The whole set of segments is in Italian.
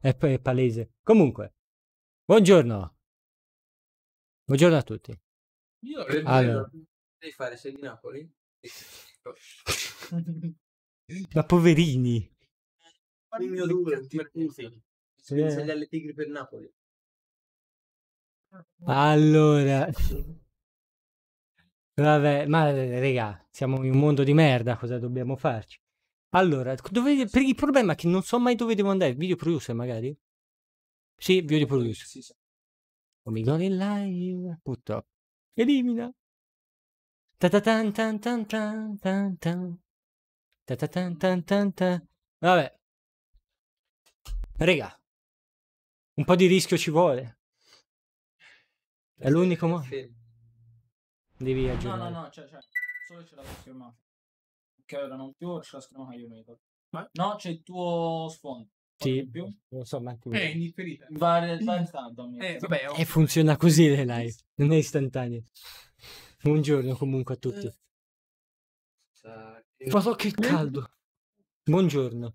è, è palese. Comunque, buongiorno. Buongiorno a tutti. Io le allora. fare sei di Napoli? Ma poverini. Il mio due, Mercuzzi. Sì. Eh. alle tigri per Napoli. Allora. Vabbè, ma eh, regà, siamo in un mondo di merda, cosa dobbiamo farci? Allora, ecco, dove, per il problema è che non so mai dove devo andare. Video producer, magari? Sì, video producer. Sì, sì. Omigone in live. Purtroppo. Elimina. Ta ta tan tan tan tan tan tan. Ta ta tan tan tan tan. Vabbè. Rega. Un po' di rischio ci vuole. È l'unico modo. Devi aggiornare. No, no, no, c'è, cioè, c'è. Cioè, solo ce l'ho confermato che ora non più, ce la scriviamo United. Ma? No, c'è il tuo sfondo. Sì, più. lo so, ma anche io. Va, va mm. Eh, vabbè, oh. E funziona così le live, non è istantanea. Buongiorno comunque a tutti. Eh. so che caldo. Buongiorno.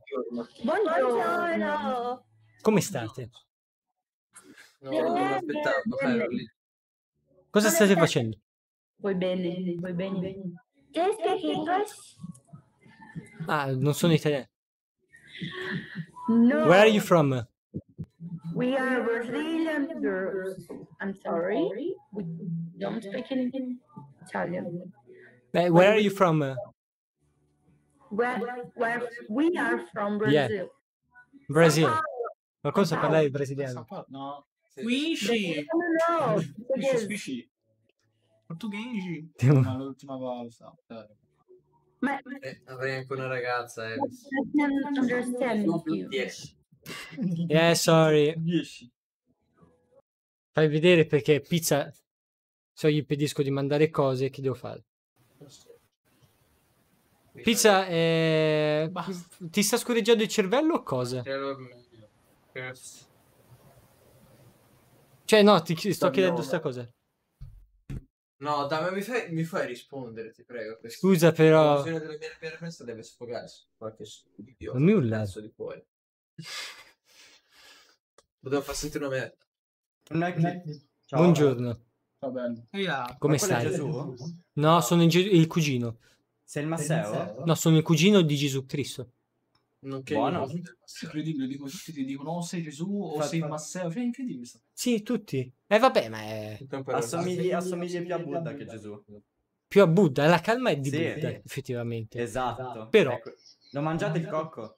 Buongiorno. Come state? No, non aspettavo, Caroli. Cosa state facendo? Voi bene, voi bene. Che Ah, non sono italiano. No. Where are you from? We are Brazilian girls. I'm sorry. We don't speak in Italian. But eh, where are you from? Where, where we are from Brazil. Yeah. Brazil. Qualcosa parla di brasiliano. No. Squishy. No, no, no. Squishy. Portuguese. Tem um... volta. Eh. Ma, ma... Eh, avrei anche una ragazza. Eh. No, 10. Yeah, sorry. 10. Fai vedere perché pizza. Se io impedisco di mandare cose, che devo fare? Pizza, eh... ti sta scureggiando il cervello o cosa? Cioè, no, ti sto chiedendo sta cosa. No, dai, mi fai, mi fai rispondere, ti prego. Scusa, però. La della mia perversa deve sfogarsi. Qualche idiota. Non mi urlato di cuore. Lo devo far sentire una merda. Ciao, Buongiorno. Va bene. Là, Come stai? No, sono il, il cugino. Sei il Masseo? No, sono il cugino di Gesù Cristo. Nonché Buono. Incredibile, dico, tutti ti dicono o oh, sei Gesù o Infatti, sei Masseo, cioè incredibile. Sta. Sì, tutti. E eh, vabbè, ma è... Assomigli, assomigli più a Buddha che Gesù. Più a Buddha, la calma è di sì, Buddha, sì. effettivamente. Esatto. Però... Ecco. Lo mangiate il cocco?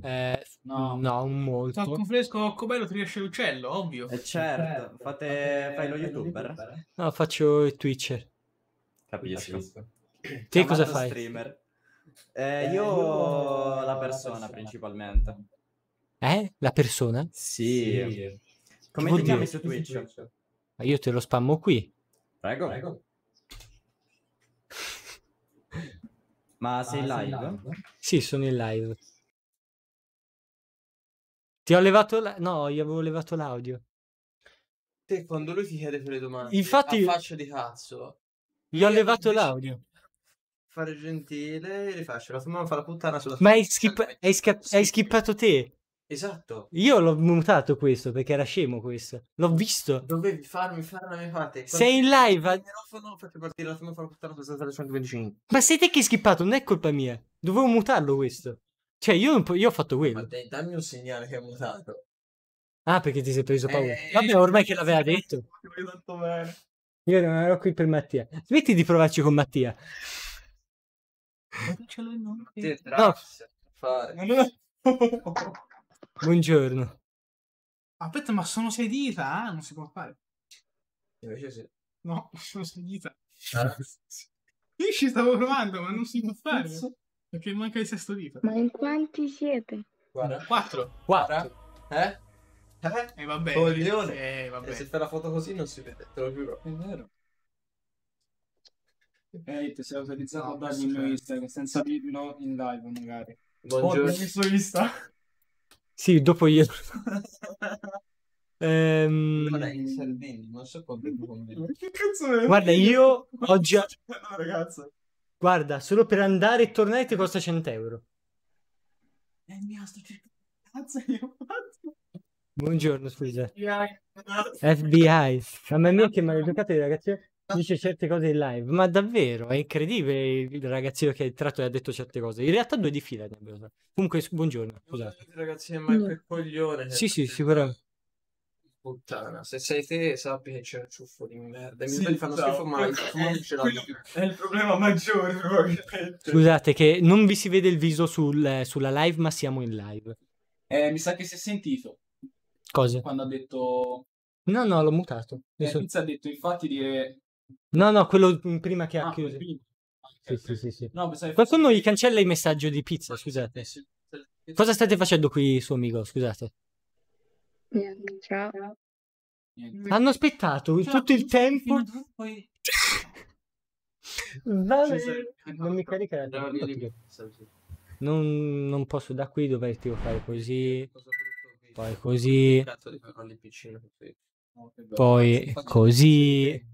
Eh, no, no, molto. Cocco fresco, cocco bello, ti riesce l'uccello, ovvio. Eh certo, eh, Fate, fai lo youtuber. No, faccio il twitcher. Capisco. Te Chiamato cosa fai? streamer. Eh, eh, io la persona principalmente. Eh? La persona? Sì. sì. Come ti chiami su Twitch? Ma io te lo spammo qui. Prego. Prego. Ma sei in ah, live? live? Sì, sono in live. Ti ho levato la... No, io avevo levato l'audio. Te, quando lui ti chiede quelle domande, infatti... Faccia di cazzo. Gli ho levato l'audio fare gentile e rifacelo. Sembra fa la puttana sulla Ma hai, skip- hai, sca- sì. hai skippato te. Esatto. Io l'ho mutato questo perché era scemo questo. L'ho visto. Dovevi farmi fare la mia parte. Sei in live. Al microfono faccio partire la fono puttana su 125. Ma sei te che hai skippato, non è colpa mia. Dovevo mutarlo questo. Cioè, io, io ho fatto quello. Ma dai, dammi un segnale che hai mutato. Ah, perché ti sei preso paura. Eh, eh Vabbè, ormai che l'aveva eh, detto. Io non ero qui per Mattia. Smetti di provarci con Mattia ce l'ho in No. Allora... Buongiorno. Aspetta, ma sono sei dita? Eh? Non si può fare. Invece sì. No, sono sei dita. Ah. Io ci stavo provando, ma non si può fare. Perché manca il sesto dito. Ma in quanti siete? Guarda. Quattro. Quattro. Eh? eh, eh e eh va bene. eh, va bene. Se fai la foto così non si vede, te lo giuro. È vero. Ok, eh, ti sei autorizzato no, a dargli il mio cioè Instagram senza dirlo in live magari. Buongiorno. il suo Insta. Sì, dopo io. ehm... Guarda, non so quanto Che cazzo è? Guarda, io ho già... No, ragazzo. Guarda, solo per andare e tornare ti costa 100 euro. E eh, mi sto Cazzo, io faccio. Buongiorno, scusa. FBI. FBI. Mamma mia, che maleducati ragazzi dice certe cose in live, ma davvero è incredibile il ragazzino che ha entrato e ha detto certe cose. In realtà due di fila ne abbiamo. Comunque, buongiorno. Scusate. Ragazzi, è mai mm. coglione. Sì, sì, eh, sicuramente. Puttana, se sei te sappi che c'è un ciuffo di merda. I sì, fanno schifo, esatto. ma il È il problema maggiore, probabilmente. Scusate, che non vi si vede il viso sul, sulla live, ma siamo in live. Eh, mi sa che si è sentito. Cosa? Quando ha detto... No, no, l'ho mutato. Eh, Pizza ha detto, infatti, dire No, no, quello prima che ha ah, chiuso. Prima. Ah, sì, sì, sì, no, Qualcuno gli cancella il messaggio di pizza, scusate. Cosa state facendo qui, suo amico? Scusate. Ciao. Hanno aspettato Ciao, tutto il tempo. Vabbè, non mi carica la non, non posso da qui dovrei fare così poi così poi così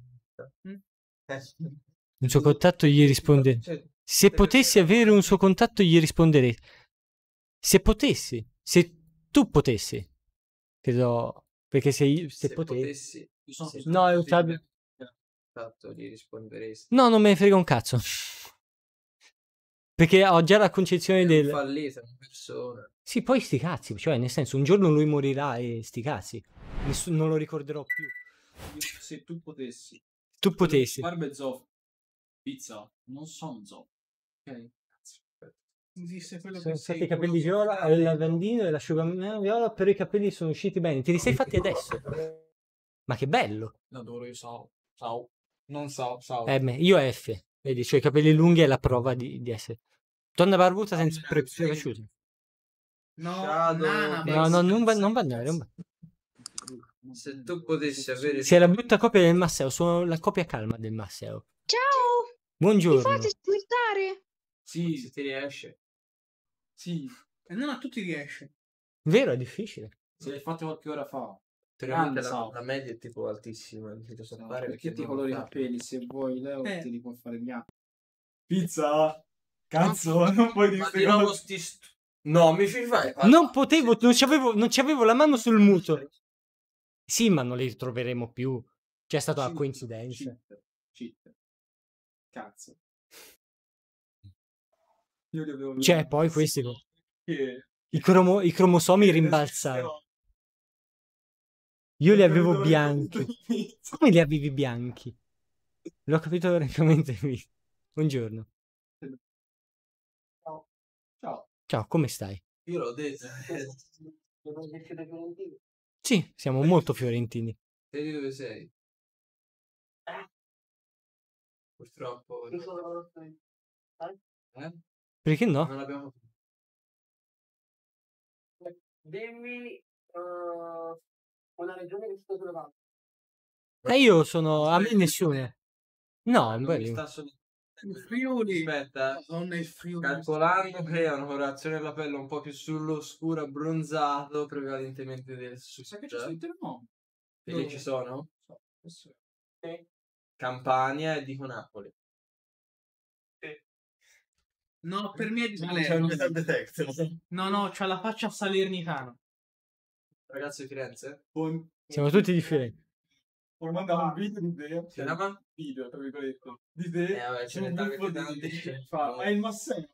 contatto. Eh? Mm? Un suo contatto gli risponde. Cioè, se potessi avere un suo contatto gli risponderei. Se potessi, se tu potessi. Credo, perché se, io, se, se potevi... potessi... No, se no, è usabile. Contatto gli risponderesti. No, non me ne frega un cazzo. Perché ho già la concezione è del... fallita una persona. Sì, poi sti cazzi, cioè nel senso un giorno lui morirà e sti cazzi. Nessun, non lo ricorderò più. se tu potessi tu potessi. Barbe zoff. Pizza. Non sono zoff. Ok. Esiste quello sono stati i capelli viola, il lavandino e l'asciugamano viola, però i capelli sono usciti bene. Te li sei fatti adesso. Ma che bello. L'adoro, io so. Ciao. Non so, ciao. Eh, io F. Vedi, cioè i capelli lunghi è la prova di, di essere. Donna barbuta senza pregiudici. No, no, no, non, va, non, va, se tu potessi avere... Sei la brutta copia del Masseo, sono la copia calma del Masseo. Ciao! Buongiorno. Mi fate squirtare? Sì, se ti riesce. Sì. E non a tutti riesce. Vero, è difficile. Se l'hai fatto qualche ora fa. Teoricamente la, la media è tipo altissima. Non so no, fare perché, perché ti colori i capelli, se vuoi Leo eh. te li può fare bianco. Pizza! Cazzo, non puoi dire queste cose. Sti no, mi fai. Guarda. Non potevo, non ci avevo la mano sul muto. Sì, ma non li ritroveremo più. C'è cioè, stata una coincidenza. Cazzo. Io li avevo Cioè, poi questi... Che... I, cromo- I cromosomi rimbalzano. Io li avevo bianchi. Come li avevi bianchi? L'ho capito veramente Buongiorno. Ciao. Ciao. Ciao, come stai? Io l'ho detto. Eh. Sì, siamo molto fiorentini. E di dove sei? Purtroppo. Eh. Eh? eh? Perché no? Non l'abbiamo eh, Dimmi uh, una regione che sto trovando. Eh, io sono. A me nessuno. No, ah, non mi sta soddisfacendo. In Friuli. Aspetta, Madonna, eh. in Friuli. calcolando che ha una colorazione della pelle un po' più sull'oscuro bronzato, prevalentemente del sud. Sai che c'è sono i termoni? E lì ci sono? So. Sì. Campania e dico Napoli. Sì. No, per me è di Salerno. No, no, c'ha la faccia salernitana. Ragazzi di Firenze? Siamo tutti di Firenze. Vuoi mandare un video di te? C'è una man- video, tra virgolette. Di te? Eh, vabbè, c'è un gruppo di te. Fa, è il Masseo.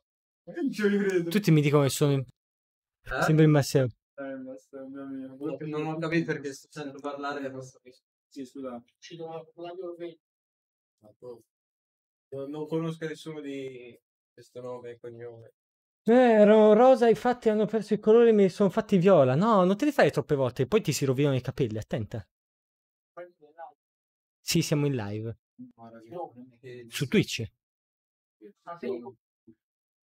Non ci credo. Tutti mi dicono che sono... In... Eh? Sembra il Masseo. Eh, il Masseo, mio amico. No, non ho capito perché sto sentendo parlare e posso Sì, scusa. Ci dovevo parlare Non conosco nessuno di questo nome e cognome. Eh, erano rosa, infatti hanno perso i colori e mi sono fatti viola. No, non te li fai troppe volte, poi ti si rovinano i capelli, attenta. Sì, siamo in live. Su Twitch.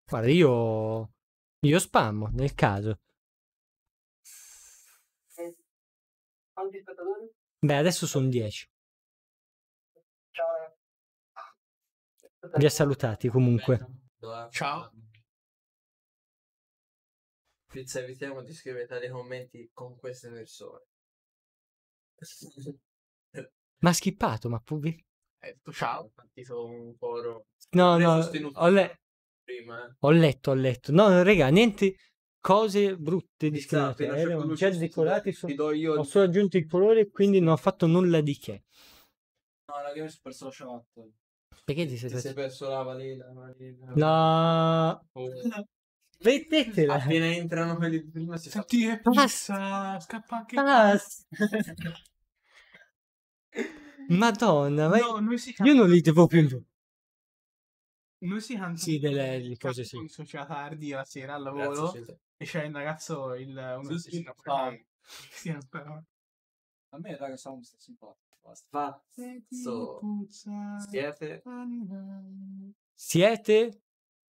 Guarda, io, io spammo nel caso. Quanti spettatori? Beh, adesso sono 10. Vi ha salutati comunque. Ciao. Pizza, evitiamo di scrivere tali commenti con queste persone. Ma ha schippato, ma poverino. Eh, detto ciao, infatti sono un coro. No, no, ho, le... prima, eh. ho letto, ho letto. No, raga, niente cose brutte di Non eh, so, ho solo aggiunto il colore, quindi non ho fatto nulla di che. No, raga, mi sono perso la ciabatta. Perché ti sei, ti sei perso la valigia? La... No. Oh. Vedetela. Appena entrano quelli di prima si fa... Senti, passa, scappa anche. Passa. Madonna, ma no, noi si io non li devo più. Noi si cantano sì, delle, cose sì. In società tardi la sera al lavoro Grazie, e c'è il ragazzo, il, uno sì, sì, A me il ragazzo mi un simpatico. Basta. So. Siete. Siete.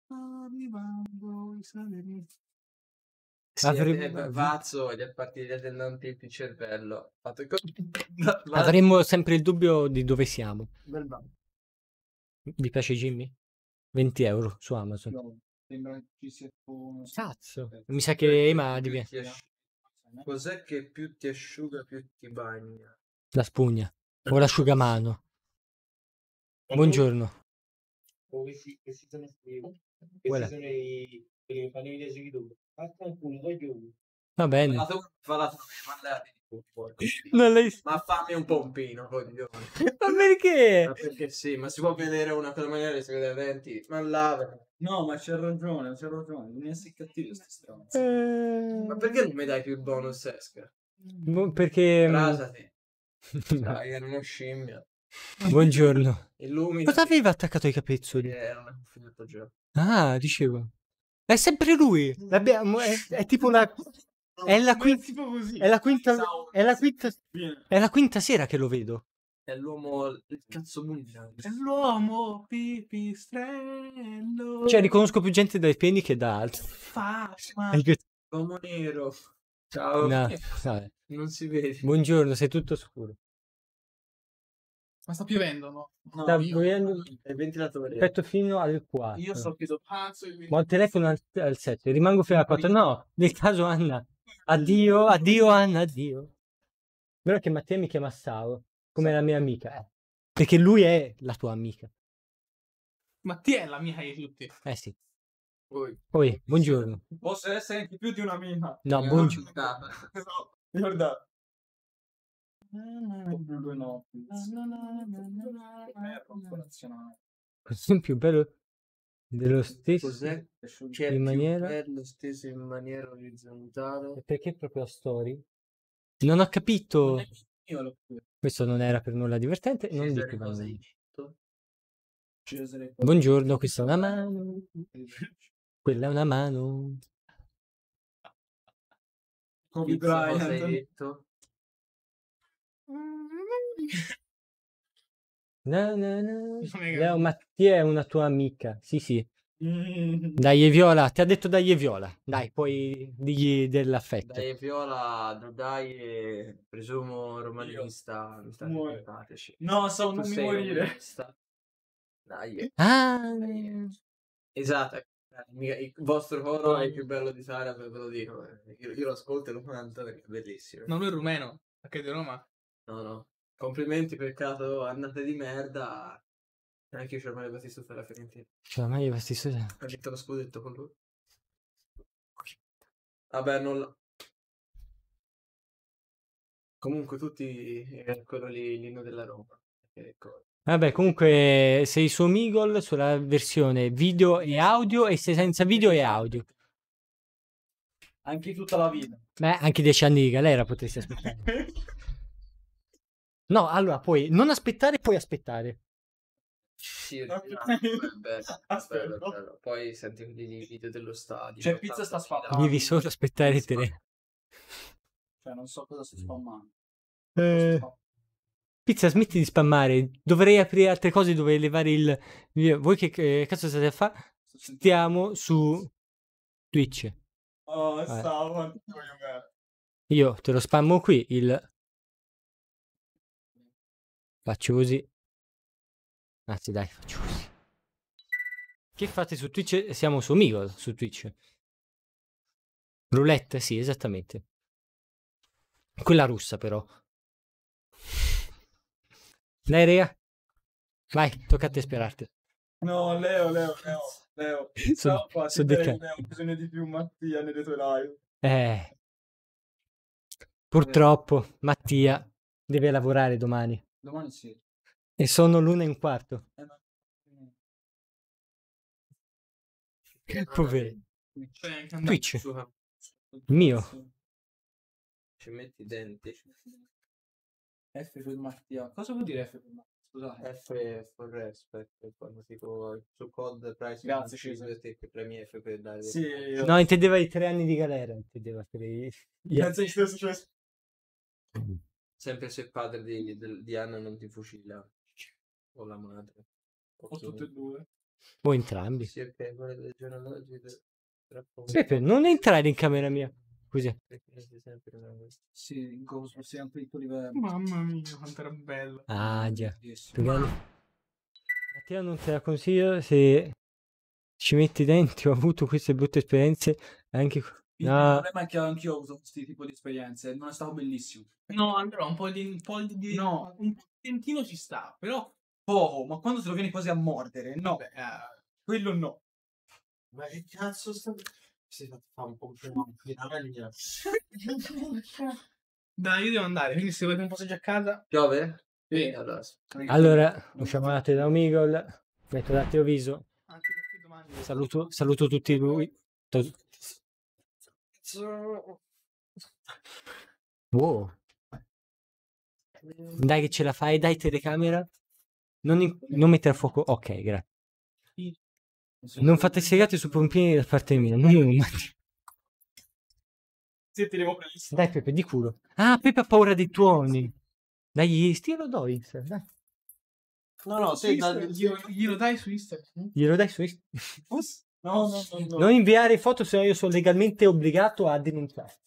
Arrivando i saleri. Sì, eh, avremmo... pazzo e a partire del antipi cervello. Avremmo sempre il dubbio di dove siamo. Vi piace Jimmy? 20 euro su Amazon. No, sembra ci sia un... Cazzo, mi sa che cioè, Ema diviene. Cos'è che più ti asciuga più ti bagna? La spugna o eh. l'asciugamano. Buongiorno. sono i... YouTube. Va bene. Non l'hai... Eh, ma fammi un pompino, coglione. ma perché? Ma perché sì, ma si può vedere una cosa maniera se le denti. Ma lave. No, ma c'è ragione, c'è ragione. Non essere cattivo sti stronzi. Eh... Ma perché non mi dai più il bonus esca? Bo- perché... Mm, Rasati. Dai, era una scimmia. Buongiorno. Illumina. Cosa aveva attaccato ai capezzoli? Eh, era una finita già. Ah, dicevo. È sempre lui. è, è tipo una... È la, quinta, è, la quinta, è, la quinta, è la quinta sera che lo vedo. È l'uomo. Il cazzo mundiale. È l'uomo pipistrello. Cioè, riconosco più gente dai peni che da altri. Fasma. L'uomo nero. Ciao. No, no. Non si vede. Buongiorno, sei tutto scuro. Ma sta piovendo, no? no sta piovendo il ventilatore. Aspetto fino al 4. Io sto chiuso pazzo. Il... Ma il telefono al, al 7, rimango fino alle 4. No, nel caso Anna. Addio, addio Anna, addio. Vero che Mattia mi chiama Sao, come la mia amica. Eh. Perché lui è la tua amica. Mattia è l'amica di tutti. Eh sì. Oi. buongiorno. Posso essere anche più di un'amica. No, buongiorno. Ricordate. Boh, due è Così più bello dello stesso Cioè, in maniera bello steso in maniera orizzontale. Perché proprio a story? Non ho capito. Non Questo non era per nulla divertente, non dico cosa. Buongiorno, questa è una mano. Quella è una mano. Kobe Bryant. No, no, no. Leo, ma è una tua amica. Sì, sì. Dai, Viola, ti ha detto dai, Viola. Dai, poi digli dell'affetto. Dai, Viola, dai, presumo romanista. Mi state No, so, non mi morire. Dai. Eh. Ah. Dai. Eh. Esatto. Eh, il vostro coro è il più bello di Sara, ve lo dico. Io, io lo ascolto e lo canto perché è bellissimo. Ma no, lui è rumeno, anche di Roma? No, no. Complimenti, per caso andate di merda. Anche io c'è Mario Battistuta alla Fiorentina. C'è Mario Battistuta? Ha vinto lo scudetto con lui. Vabbè, nulla. Comunque tutti... Eh, quello lì, l'inno della Roma. Ecco. Vabbè, comunque sei su Omegle sulla versione video e audio e sei senza video e audio. Anche tutta la vita. Beh, anche dieci anni di galera potresti aspettare. No, allora puoi non aspettare, puoi aspettare. Sì, no, aspetta, poi senti i video dello stadio. Cioè, pizza sta spammando. Devi solo aspettare te Cioè, non so cosa sto mm. spammando. Eh, pizza, smetti di spammare. Dovrei aprire altre cose, dovrei levare il. Voi che, eh, che cazzo state a fare? Stiamo su Twitch. Oh, eh. stavo. Io te lo spammo qui il Facciosi. Anzi dai, facciosi. Che fate su Twitch? Eh, siamo su Migol, su Twitch. Roulette, sì, esattamente. Quella russa però. Dai, Rea. Vai, tocca a te sperarti. No, Leo, Leo, Leo, Leo. Sono, no, sono Leo, ho di più Mattia nelle tue live. Eh. Purtroppo, Mattia deve lavorare domani. Domani sì. E sono l'una e un quarto. Eh, ma... Dove? Ah, Twitch. Eh. Twitch. Mio. Ci metti i denti. F per Mattia. Cosa vuol dire F per Mattia? F for respect, su cold price Grazie Cesare te che premi F per dare Sì, io... No, intendeva i tre anni di galera, intendeva per i... Yeah. Grazie Cesare. Sempre se il padre di, di, di Anna non ti fucila, o la madre. O tutte e due. O entrambi. Sì, ok, guarda del giorno d'oggi. Pepe, non entrare in camera mia. Così. Sì, gozo sempre di tuo livello. Mamma mia, quanto era bello. Ah, già. Mattia non te la consiglio se ci metti dentro, ho avuto queste brutte esperienze anche il Ah. problema è che anch'io ho avuto questi tipo di esperienze, non è stato bellissimo. No, Andrea, un po' di... Un po' di- di- No. Un tentino ci sta, però... Poco, ma quando se lo vieni quasi a mordere, no, vabbè, eh, quello no. Ma che cazzo sta... Si fa un po' più male. Dai, io devo andare, quindi se volete un passaggio a casa... Piove? Sì. Eh, allora, Allora, usciamo un te da Omegle, metto l'attimo viso, Anche domani... saluto, saluto tutti lui, to- Uhm, wow. Dai che ce la fai, dai telecamera. Non, in- non mettere a fuoco. Ok, grazie. Non fate segate su pompini da parte mia. Non mi Senti, Dai Pepe, di culo. Ah, Pepe ha paura dei tuoni. Dai, stilo do X, dai. No, no, se, da, glielo, glielo dai su Instagram. Glielo dai su Instagram. No, no, no, Non inviare foto, se no io sono legalmente obbligato a denunciarti.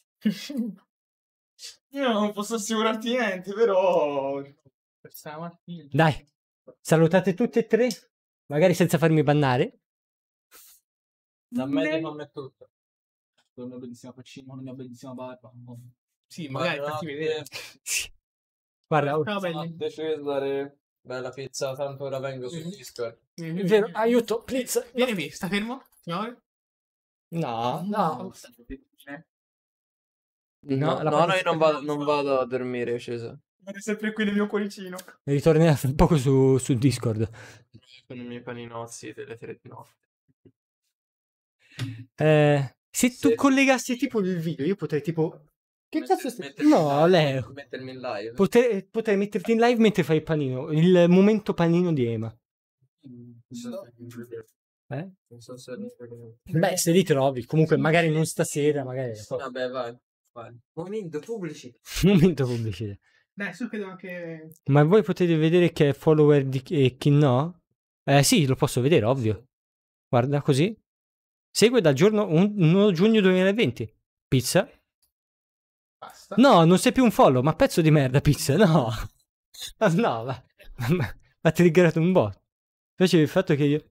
io non posso assicurarti niente, però... Dai, salutate tutte e tre, magari senza farmi bannare. Da me ne... non è tutto. Con una bellissima faccina, una bellissima barba. Sì, magari Guarda, fatti vedere. Guarda, Ciao, belli. Deciso Bella pizza, tanto ora vengo su mhm. Discord. Mm-hmm. Vero, aiuto, please. Vieni qui, sta fermo? Ti No, no. No, no, no, no io non vado, non vado, a dormire, è sceso. Guarda sempre qui nel mio cuoricino. Ritornerà fra poco su, su Discord. Con i miei paninozzi delle tre di notte. Eh, se tu collegassi tipo il video, io potrei tipo che Metter, cazzo stai... No, Leo. Mettermi in live. Potrei, potrei, metterti in live mentre fai il panino. Il momento panino di Ema. Eh? So se... Eh? Beh, se li trovi. Comunque, magari non stasera, magari... Vabbè, vai. vai. Momento pubblici. momento pubblici. Beh, su credo anche... Ma voi potete vedere chi è follower di... e eh, chi no? Eh sì, lo posso vedere, ovvio. Guarda, così. Segue dal giorno 1 giugno 2020. Pizza, Basta. No, non sei più un follow, ma pezzo di merda, pizza, no. no, ma, ma, ma triggerato un bot. Invece il fatto che io...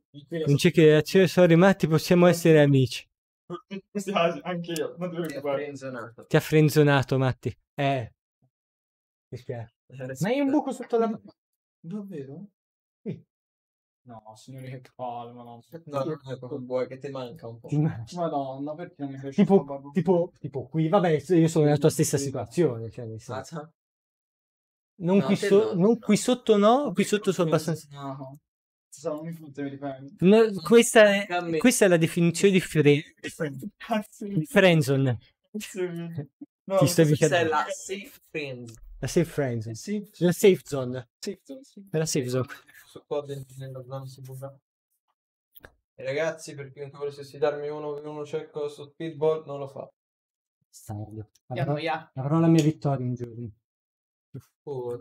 Non c'è che azione sono rimasti, possiamo essere amici. Anche io, non ti preoccupare. Ti ha frenzonato, Matti. Eh. Mi spiace. Ma hai un buco sotto la... Davvero? No, signore Palma, no. No, no, è proprio buono, che ti manca un po'. Madonna, perché non mi piace tipo, tipo, tipo qui, vabbè, io sono nella tua stessa situazione, cioè, nel ah, senso. non, no, qui, so- no, non no. qui sotto no, qui sotto sono abbastanza... No, sono No, questa, è, questa è la definizione di Fiore... friendzone No, Ti stavi chiedendo. la safe friends. La safe friends. La safe zone. Safe zone, sì. La safe zone questo qua del, della zona sicura. E ragazzi, per chi volesse darmi uno per uno cerco su Speedball, non lo fa. Staglio. Avrò, yeah, avrò la mia vittoria un giorno. Oh,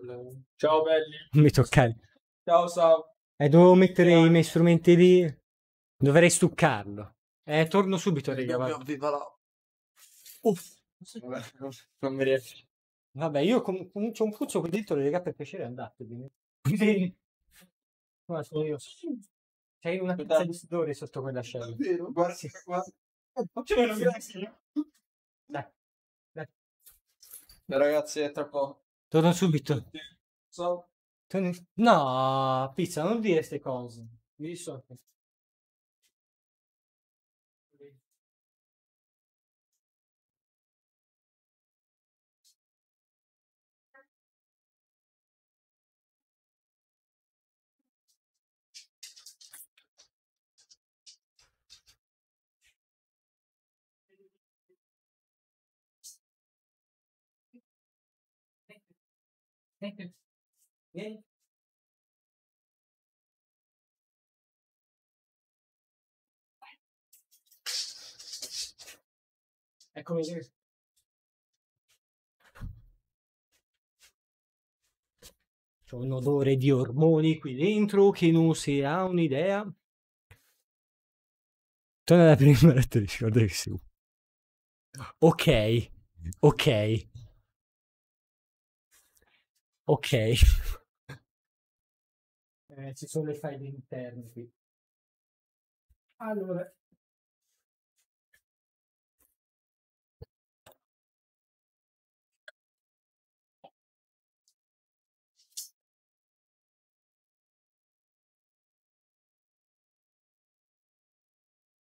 Ciao belli. mi tocca. Ciao Sao. E dovevo mettere Ciao. i miei strumenti lì. Dovrei stuccarlo. Eh, torno subito, raga. Uff. Vabbè, non, mi riesce. Vabbè, io com- com- c'ho un puzzo qui dentro, raga, per piacere andate. Quindi No, sono io. C'hai una pizza di sudore sotto quella scena. Davvero? Guarda, sì. guarda. C'è cioè, una grazie. Dai. Dai. ragazzi, è tra poco. Torno subito. Ciao. Torno... No, pizza, non dire queste cose. Mi risolvo. Thank Eccomi qui. C'è un odore di ormoni qui dentro che non si ha un'idea. Torna alla prima lettura, ricorda che Ok, ok. Ok. Eh, ci sono le file interne qui. Allora.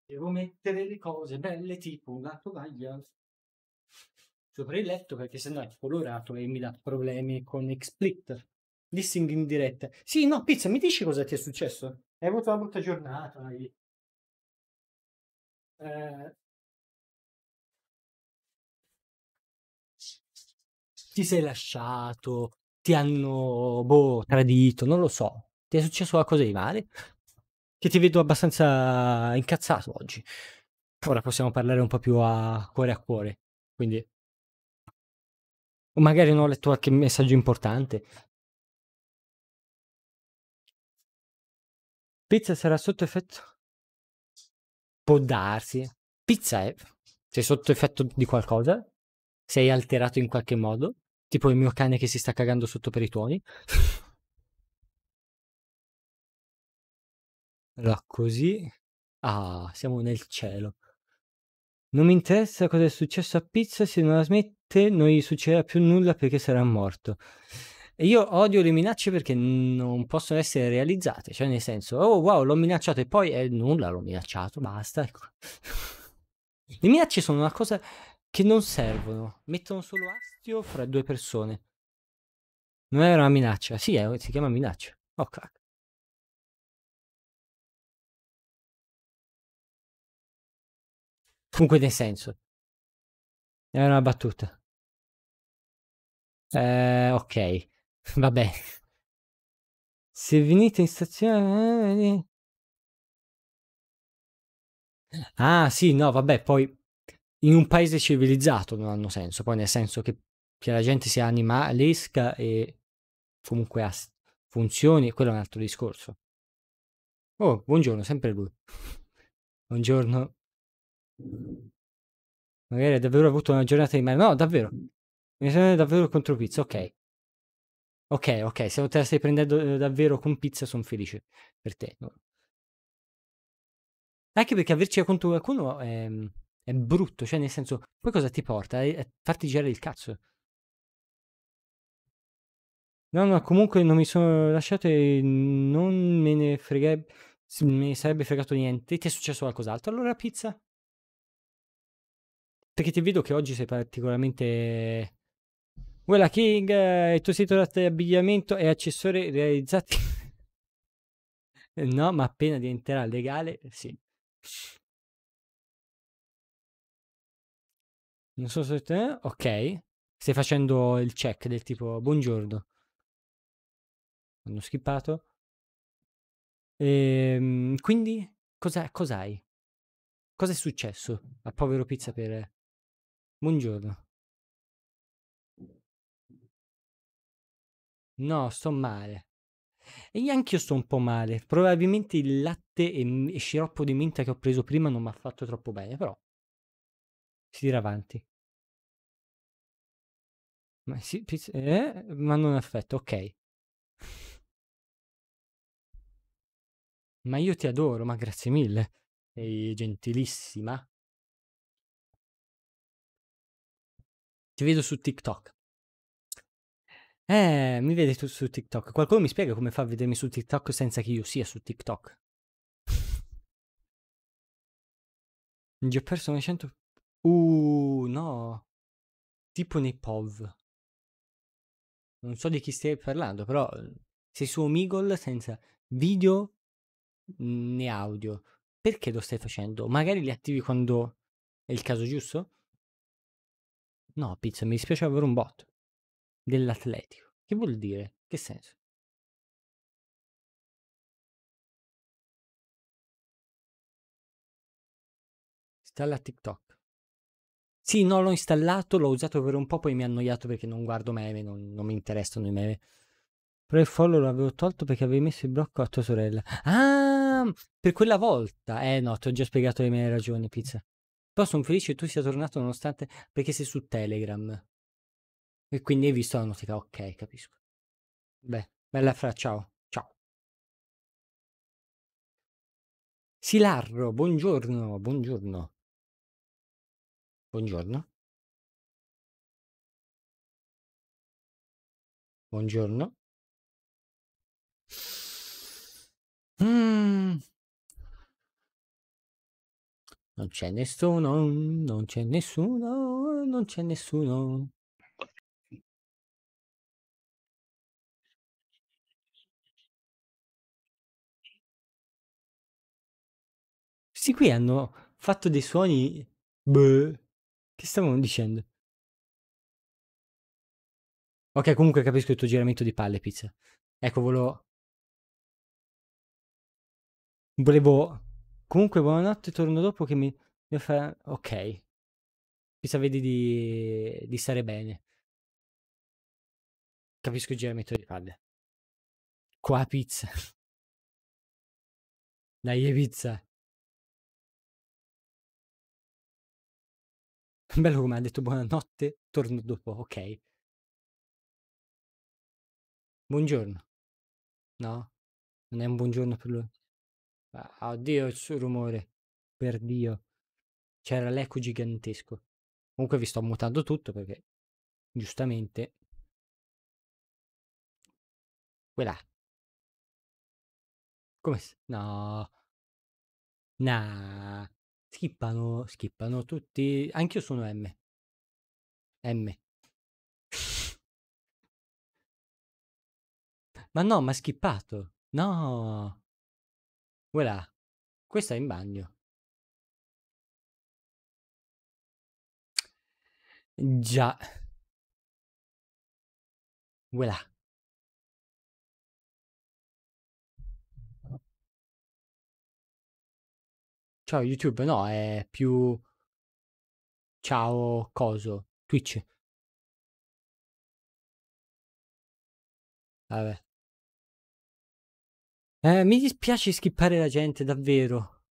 Devo mettere le cose belle tipo una tovaglia sopra il letto perché se no è colorato e mi dà problemi con XSplit. Dissing in diretta. Sì, no, pizza, mi dici cosa ti è successo? Hai avuto una brutta giornata. Hai... Eh... Ti sei lasciato, ti hanno boh, tradito, non lo so. Ti è successo qualcosa di male? Che ti vedo abbastanza incazzato oggi. Ora possiamo parlare un po' più a cuore a cuore. Quindi o magari non ho letto qualche messaggio importante. Pizza sarà sotto effetto? Può darsi. Pizza è... Sei sotto effetto di qualcosa? Sei alterato in qualche modo? Tipo il mio cane che si sta cagando sotto per i tuoni? allora, così... Ah, siamo nel cielo. Non mi interessa cosa è successo a Pizza, se non la smette non gli succederà più nulla perché sarà morto. E io odio le minacce perché non possono essere realizzate, cioè nel senso, oh wow, l'ho minacciato e poi eh, nulla, l'ho minacciato, basta. Ecco. le minacce sono una cosa che non servono, mettono solo astio fra due persone. Non è una minaccia, sì, è, si chiama minaccia. Oh, cacca. Comunque nel senso. È una battuta. Eh, ok, vabbè. Se venite in stazione... Eh, eh. Ah sì, no, vabbè, poi in un paese civilizzato non hanno senso, poi nel senso che, che la gente sia animalesca e comunque ha funzioni, quello è un altro discorso. Oh, buongiorno, sempre lui. buongiorno. Magari ha davvero avuto una giornata di merda. No, davvero. Mi sembra davvero contro pizza, ok. Ok, ok, se te la stai prendendo eh, davvero con pizza sono felice per te. No. Anche perché averci contro qualcuno è, ehm, è, brutto, cioè nel senso, poi cosa ti porta? È, farti girare il cazzo. No, no, comunque non mi sono lasciato e non me ne fregherebbe, mi sarebbe fregato niente. Ti è successo qualcos'altro? Allora pizza? Perché ti vedo che oggi sei particolarmente... Quella King, il tuo sito di abbigliamento e accessori realizzati... no, ma appena diventerà legale, sì. Non so se te... Ok. Stai facendo il check del tipo buongiorno. Hanno skippato. E, ehm, quindi cos'hai? Cosa è successo a povero pizza per Buongiorno. No, sto male. E anch'io sto un po' male. Probabilmente il latte e, mm, e sciroppo di menta che ho preso prima non mi ha fatto troppo bene, però si tira avanti. Ma, sì, eh, ma non affetto, ok. ma io ti adoro, ma grazie mille. Sei gentilissima. Ti vedo su TikTok. Eh, mi vedi tu su TikTok. Qualcuno mi spiega come fa a vedermi su TikTok senza che io sia su TikTok? Gli ho perso 900... Uh, no. Tipo nei POV. Non so di chi stai parlando, però sei su Omegle senza video mhmm, né audio. Perché lo stai facendo? Magari li attivi quando è il caso giusto? No, pizza, mi dispiace avere un bot dell'Atletico. Che vuol dire? Che senso? Installa TikTok. Sì, no, l'ho installato, l'ho usato per un po', poi mi ha annoiato perché non guardo meme, non, non mi interessano i meme. Però il follow l'avevo tolto perché avevi messo il blocco a tua sorella. Ah, per quella volta. Eh no, ti ho già spiegato le mie ragioni, pizza. Però sono felice che tu sia tornato nonostante perché sei su Telegram. E quindi hai visto la notifica. Ok, capisco. Beh, bella fra, ciao. Ciao. Silarro, buongiorno, buongiorno. Buongiorno. Buongiorno. Mm. Non c'è nessuno, non c'è nessuno, non c'è nessuno. Questi qui hanno fatto dei suoni... Beh, che stavano dicendo? Ok, comunque capisco il tuo giramento di palle, pizza. Ecco, volevo... Volevo Comunque, buonanotte, torno dopo che mi... mi fa... Ok. Chissà, vedi di... di stare bene. Capisco il giramento di palle. Qua pizza. Dai, pizza. Bello come ha detto buonanotte, torno dopo, ok. Buongiorno. No, non è un buongiorno per lui. Ah, oddio, il suo rumore. Per Dio. C'era l'eco gigantesco. Comunque vi sto mutando tutto perché, giustamente... Quella. Come? No. Nah. Schippano, schippano tutti. Anch'io sono M. M. ma no, ma schippato. No. Voilà, questa è in bagno. Già. Voilà. Ciao YouTube, no, è più... Ciao coso, Twitch. Vabbè. Eh, mi dispiace skippare la gente, davvero.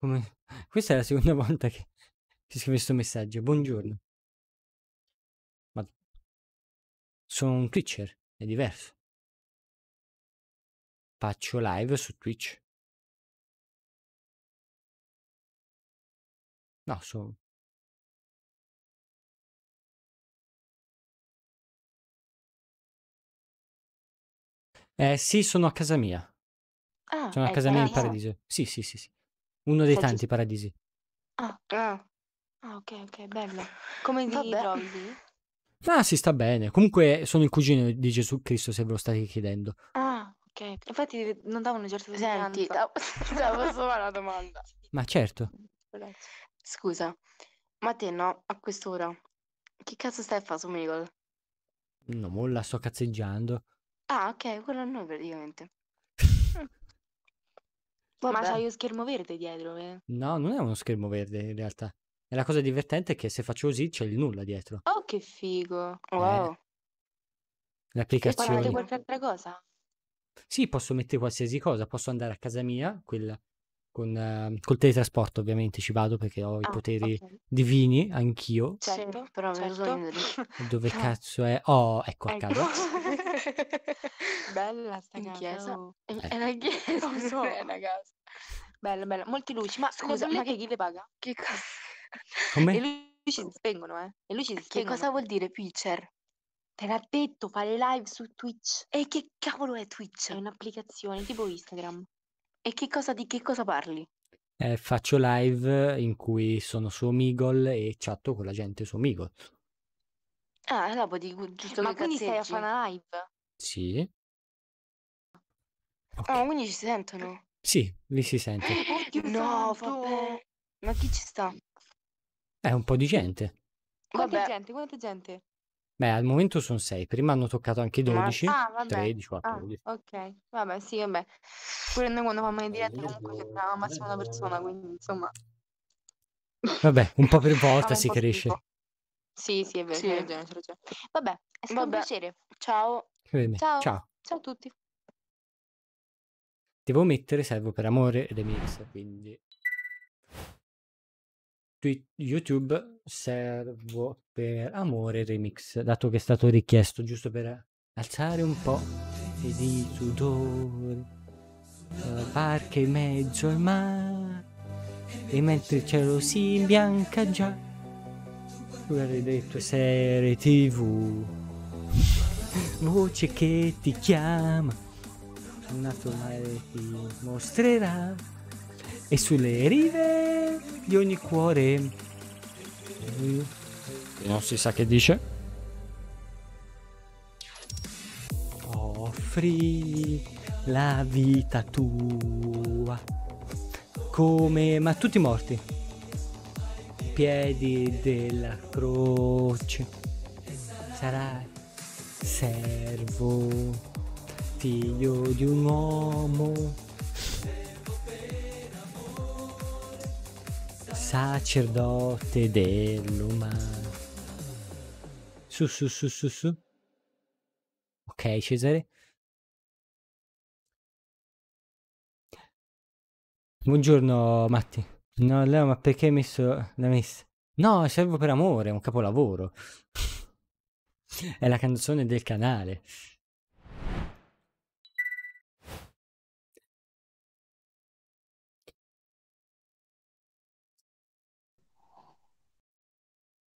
Come... Questa è la seconda volta che ti scrivo questo messaggio. Buongiorno. Ma sono un Twitcher, è diverso. Faccio live su Twitch. No, sono... Eh sì, sono a casa mia. Ah, C'è una casa mia in paradiso. Sì, sì, sì, sì. Uno dei cioè, tanti paradisi. Ah, Ah, ah, ok, ok, bello. Come ti Vabbè. Ah, si sta bene. Comunque sono il cugino di Gesù Cristo, se ve lo state chiedendo. Ah, ok. Infatti non davo una certa Senti, somiglianza. da- da- fare una domanda? Ma certo. Scusa, ma te no, a quest'ora, che cazzo stai a fare su Megal? No, molla, sto cazzeggiando. Ah, ok, quello a noi praticamente. Vabbè. Ma c'hai lo schermo verde dietro? Eh? No, non è uno schermo verde in realtà. E la cosa divertente è che se faccio così c'è il nulla dietro. Oh, che figo! Wow! Eh, le applicazioni. E qualche altra cosa? Sì, posso mettere qualsiasi cosa. Posso andare a casa mia, quella con, eh, col teletrasporto ovviamente ci vado perché ho i ah, poteri okay. divini anch'io. Certo, però certo. Dove cazzo è? Oh, ecco a ecco. casa. Bella sta in chiesa. Oh. È eh. una chiesa, è una casa. Bella, bella. Molti luci. Ma scusa, ma che chi le paga? Che cosa? Eh. Come? E lui ci spengono, eh. E lui ci spengono. Eh, che cosa vuol dire pitcher? Te l'ha detto, fare live su Twitch. E che cavolo è Twitch? È un'applicazione tipo Instagram. E che cosa, di che cosa parli? Eh, faccio live in cui sono su Omegle e chatto con la gente su Omegle. Ah, allora puoi giusto Ma quindi cazzeggi. stai a fare una live? Sì. Ah, okay. Ah, quindi ci sentono? Sì, lì si sente. Oddio no, vabbè. Ma chi ci sta? È un po' di gente. Quanta vabbè. gente? Quanta gente? Beh, al momento sono 6, prima hanno toccato anche i 12, ah, vabbè. 13, 14. Ah, ok, vabbè, sì, vabbè. Pure noi quando facciamo le diretta comunque sembrava massimo una persona, quindi insomma... Vabbè, un po' per volta si cresce. Sì, sì, è vero, sì. hai ragione, Vabbè, è stato vabbè. un piacere. Ciao. Ciao. Ciao. Ciao a tutti. Devo mettere Servo per amore remix, quindi... YouTube servo per amore remix, dato che è stato richiesto giusto per alzare un po' di sudore. Eh, Parca in mezzo al mare e mentre il cielo si imbianca già. tu hai detto serie tv, voce che ti chiama, un altro mare ti mostrerà e sulle rive di ogni cuore. Non si sa che dice. Offri la vita tua come ma tutti morti. Piedi della croce sarai servo figlio di un uomo sacerdote dell'umano. Su, su, su, su, su. Ok, Cesare. Buongiorno, Matti. No, Leo, ma perché hai messo la messa? No, servo per amore, è un capolavoro. è la canzone del canale.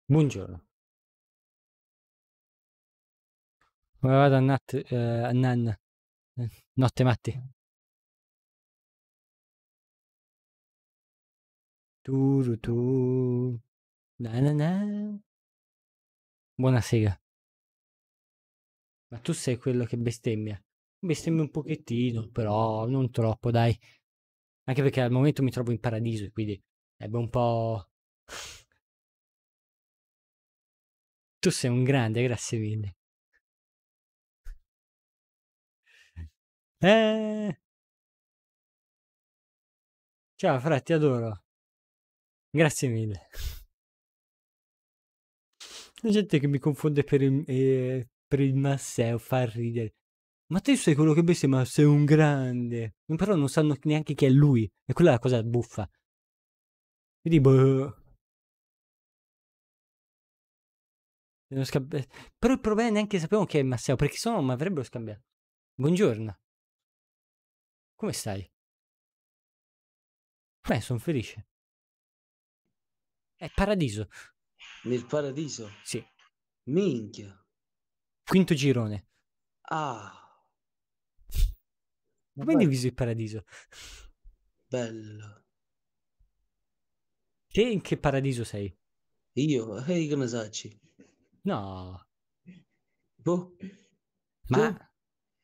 Buongiorno. Come va da Nat ehm, a Nan? Eh, notte Matti. Turutu. Na na na. Buona Ma tu sei quello che bestemmia. Bestemmi un pochettino, però non troppo, dai. Anche perché al momento mi trovo in paradiso, quindi ebbe un po' Tu sei un grande, grazie mille. Eh... Ciao fra, adoro. Grazie mille. La gente che mi confonde per il, eh, per il Masseo fa ridere. Ma te sei quello che bestia, ma sei un grande. Però non sanno neanche chi è lui. E quella è la cosa buffa. Quindi, boh. Scambi... Però il problema è neanche sapevo che è Masseo, perché se no mi avrebbero scambiato. Buongiorno. Come stai? Beh, sono felice. È paradiso. Nel paradiso? Sì. Minchia. Quinto girone. Ah. Come hai diviso il paradiso? Bello. Te in che paradiso sei? Io? Ehi, eh, hey, No. Boh. Ma Tu? Boh.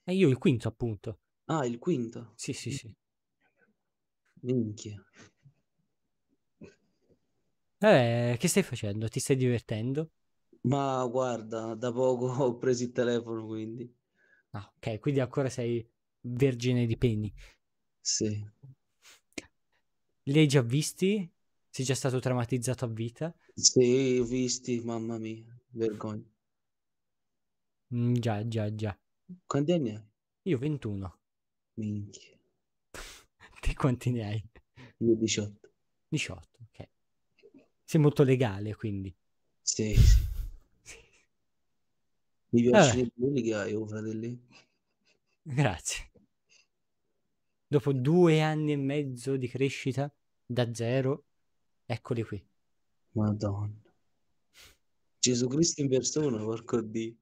e io il quinto, appunto. Ah, il quinto. Sì, sì, sì. Minchia. Vabbè, eh, che stai facendo? Ti stai divertendo? Ma guarda, da poco ho preso il telefono, quindi. Ah, ok, quindi ancora sei vergine di peni. Sì. Li hai già visti? Sei già stato traumatizzato a vita? Sì, ho visti, mamma mia. Vergogna. Mm, già, già, già. Quanti anni hai? Io 21. Minchia. Te quanti ne hai? Io 18. 18, ok. Sei molto legale, quindi. Sì, sì. sì. Mi piace eh. che hai, oh, fratelli. Grazie. Dopo due anni e mezzo di crescita, da zero, eccoli qui. Madonna. Gesù Cristo in persona, porco Dio.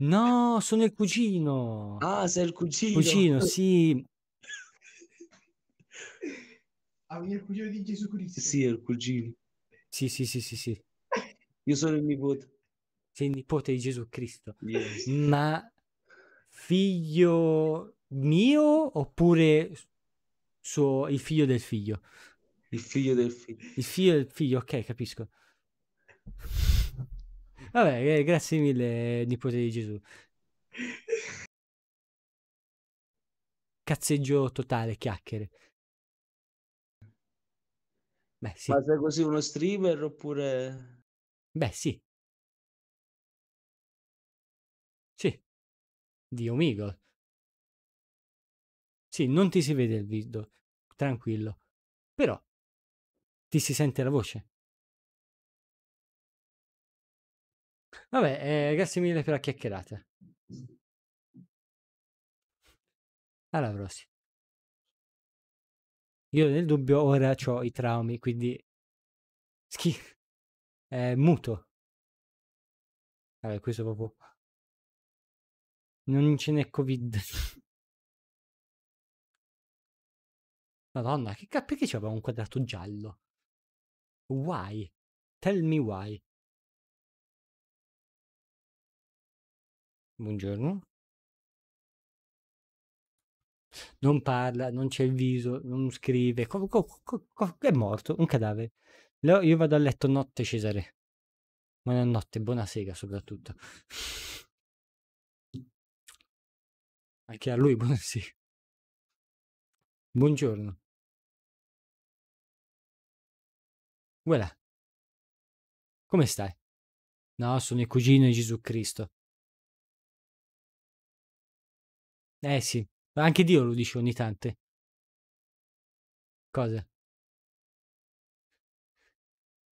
No, sono il cugino. Ah, sei il cugino. Cugino, sì. Ah, il cugino di Gesù Cristo. Sì, è il cugino. Sì, sì, sì, sì, sì. Io sono il nipote. Sei il nipote di Gesù Cristo. Yes. Ma figlio mio oppure suo, il figlio del figlio? Il figlio del figlio. Il figlio del figlio, ok, capisco. Vabbè, eh, grazie mille, nipote di Gesù. Cazzeggio totale, chiacchiere. Beh, sì. Ma sei così uno streamer oppure... Beh, sì. Sì. Dio migo. Sì, non ti si vede il video, tranquillo. Però ti si sente la voce. Vabbè, eh, grazie mille per la chiacchierata. Alla prossima. Io nel dubbio ora ho i traumi, quindi... Schi... Eh, muto. Vabbè, questo proprio... Non ce n'è covid. Madonna, che ca- perché c'aveva un quadrato giallo? Why? Tell me why. Buongiorno. Non parla, non c'è il viso, non scrive, co co co è morto, un cadavere. Lo io vado a letto notte Cesare. Buonanotte, buona sega soprattutto. Anche a lui buonasera. Buongiorno. Voilà. Come stai? No, sono il cugino di Gesù Cristo. Eh sì, anche Dio lo dice ogni tanto. Cosa?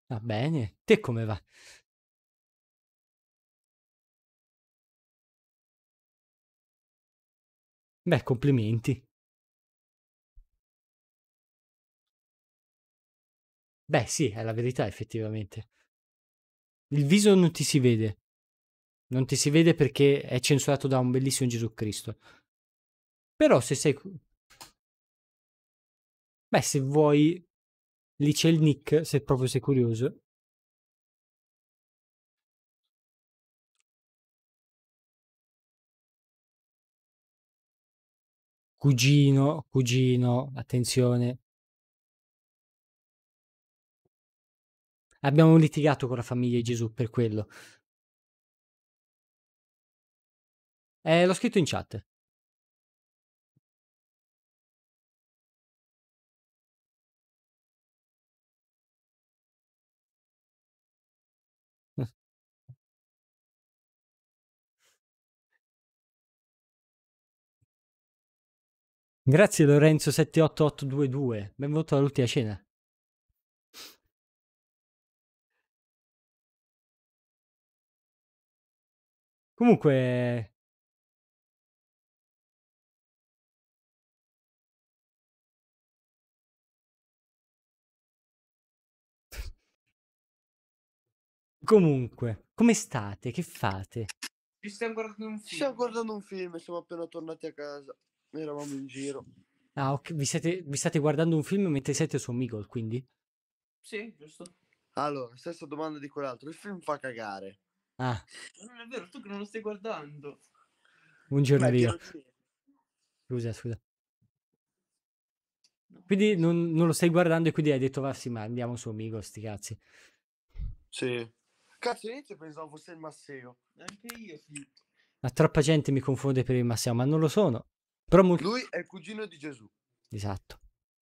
Va bene, te come va? Beh, complimenti. Beh, sì, è la verità effettivamente. Il viso non ti si vede. Non ti si vede perché è censurato da un bellissimo Gesù Cristo. Però se sei... Beh, se vuoi... Lì c'è il nick, se proprio sei curioso. Cugino, cugino, attenzione. Abbiamo litigato con la famiglia di Gesù per quello. Eh, l'ho scritto in chat. Grazie Lorenzo 78822, benvenuto all'ultima cena. Comunque... Comunque, come state? Che fate? Ci stiamo guardando un film. Ci stiamo guardando un film, siamo appena tornati a casa. Eravamo in giro. Ah, ok. Vi, siete, vi state guardando un film mentre siete su Omegle, quindi? Sì, giusto. Allora, stessa domanda di quell'altro. Il film fa cagare. Ah. Non è vero, tu che non lo stai guardando. Buongiorno, Rio. Scusa, scusa. No. Quindi non, non, lo stai guardando e quindi hai detto, va sì, ma andiamo su Omegle, sti cazzi. Sì. Cazzo, io pensavo fosse il Masseo. Anche io, sì. Ma troppa gente mi confonde per il Masseo, ma non lo sono. Però molti... Lui è il cugino di Gesù. Esatto,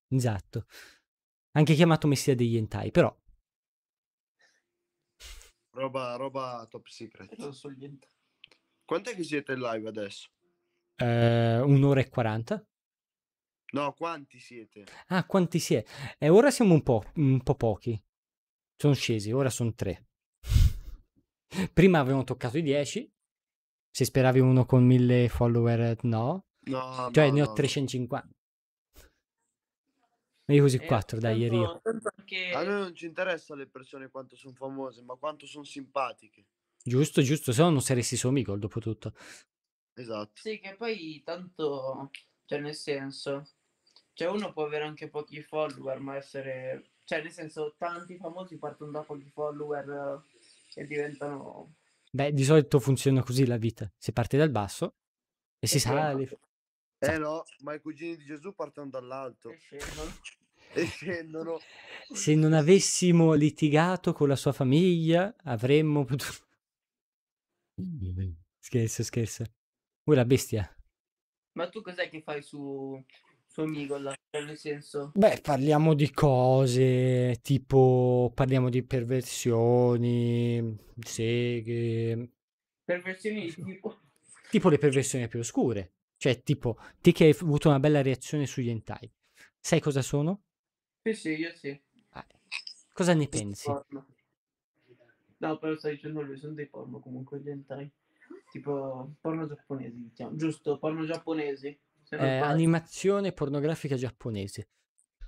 esatto. Anche chiamato Messia degli Entai, però... Roba, roba top secret. Non so gli Entai. che siete in live adesso? Eh, un'ora e quaranta. No, quanti siete? Ah, quanti siete? E eh, ora siamo un po', un po' pochi. Sono scesi, ora sono tre. Prima avevano toccato i dieci. Se speravi uno con mille follower, no. No, cioè, no, ne ho no. 350. Ma io così 4, dai, ieri A noi non ci interessa le persone quanto sono famose, ma quanto sono simpatiche. Giusto, giusto, se no non saresti suo amico dopo tutto. Esatto. Sì, che poi tanto, cioè nel senso, cioè uno può avere anche pochi follower, ma essere, cioè nel senso, tanti famosi partono da pochi follower e diventano... Beh, di solito funziona così la vita, si parte dal basso e, e si esatto. sale. Sì, eh no, ma i cugini di Gesù partono dall'alto. E scendono. Se non avessimo litigato con la sua famiglia, avremmo potuto... Scherzo, scherzo. Ui, la bestia. Ma tu cos'è che fai su, su Amigola? Cioè, nel senso... Beh, parliamo di cose, tipo parliamo di perversioni, seghe... Perversioni di tipo... Tipo le perversioni più oscure cioè, tipo, te che hai avuto una bella reazione sugli hentai, sai cosa sono? Sì, sì, io sì. Ah, cosa ne pensi? Porno. No, però stai dicendo lui, sono dei porno comunque gli hentai. Tipo, porno giapponesi, diciamo. Giusto, porno giapponesi. Eh, animazione pornografica giapponese.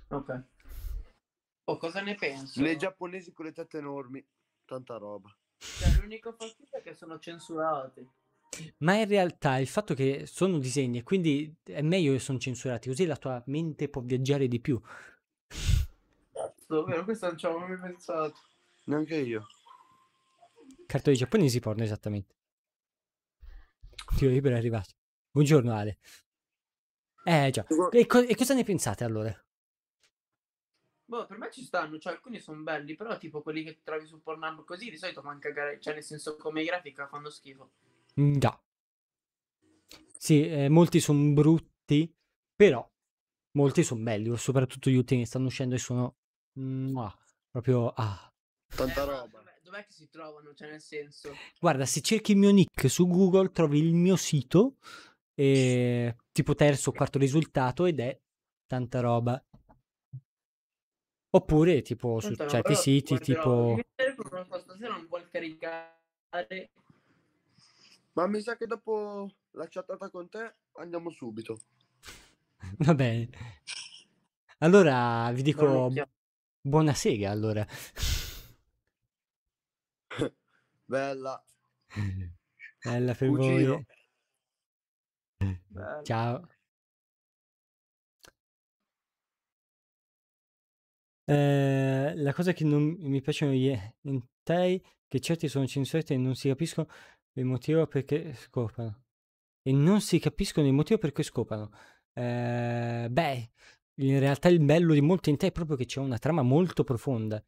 Ok. o oh, cosa ne pensi? Le giapponesi con le tette enormi, tanta roba. Cioè, l'unico fastidio è che sono censurate ma in realtà il fatto che sono disegni e quindi è meglio che sono censurati, così la tua mente può viaggiare di più. Cazzo, vero, questo non ci avevo mai pensato. Neanche io. Cartoni giapponesi porno esattamente. Tiro libero è arrivato. Buongiorno Ale. Eh già, e, co- e cosa ne pensate allora? Boh, per me ci stanno, cioè alcuni sono belli, però tipo quelli che trovi su Pornhub così di solito manca, cioè nel senso come grafica fanno schifo. Mm, da. Sì, eh, molti sono brutti, però molti sono belli, soprattutto gli ultimi stanno uscendo e sono mm, ah, proprio ah. Tanta roba. Dov'è che si trovano? Cioè, nel senso. Guarda, se cerchi il mio nick su Google, trovi il mio sito, e... tipo terzo o quarto risultato, ed è tanta roba. Oppure tipo tanta su certi siti, tipo. Stasera non vuol caricare ma mi sa che dopo la chattata con te andiamo subito. Va bene. Allora vi dico no, buona sega allora. Bella. Bella per Cugino. voi. Bella. Ciao. Eh, la cosa che non mi piacciono gli entei che certi sono censurati e non si capiscono il motivo perché scopano. E non si capiscono il motivo per cui scopano. Eh, beh, in realtà il bello di Molto in te è proprio che c'è una trama molto profonda.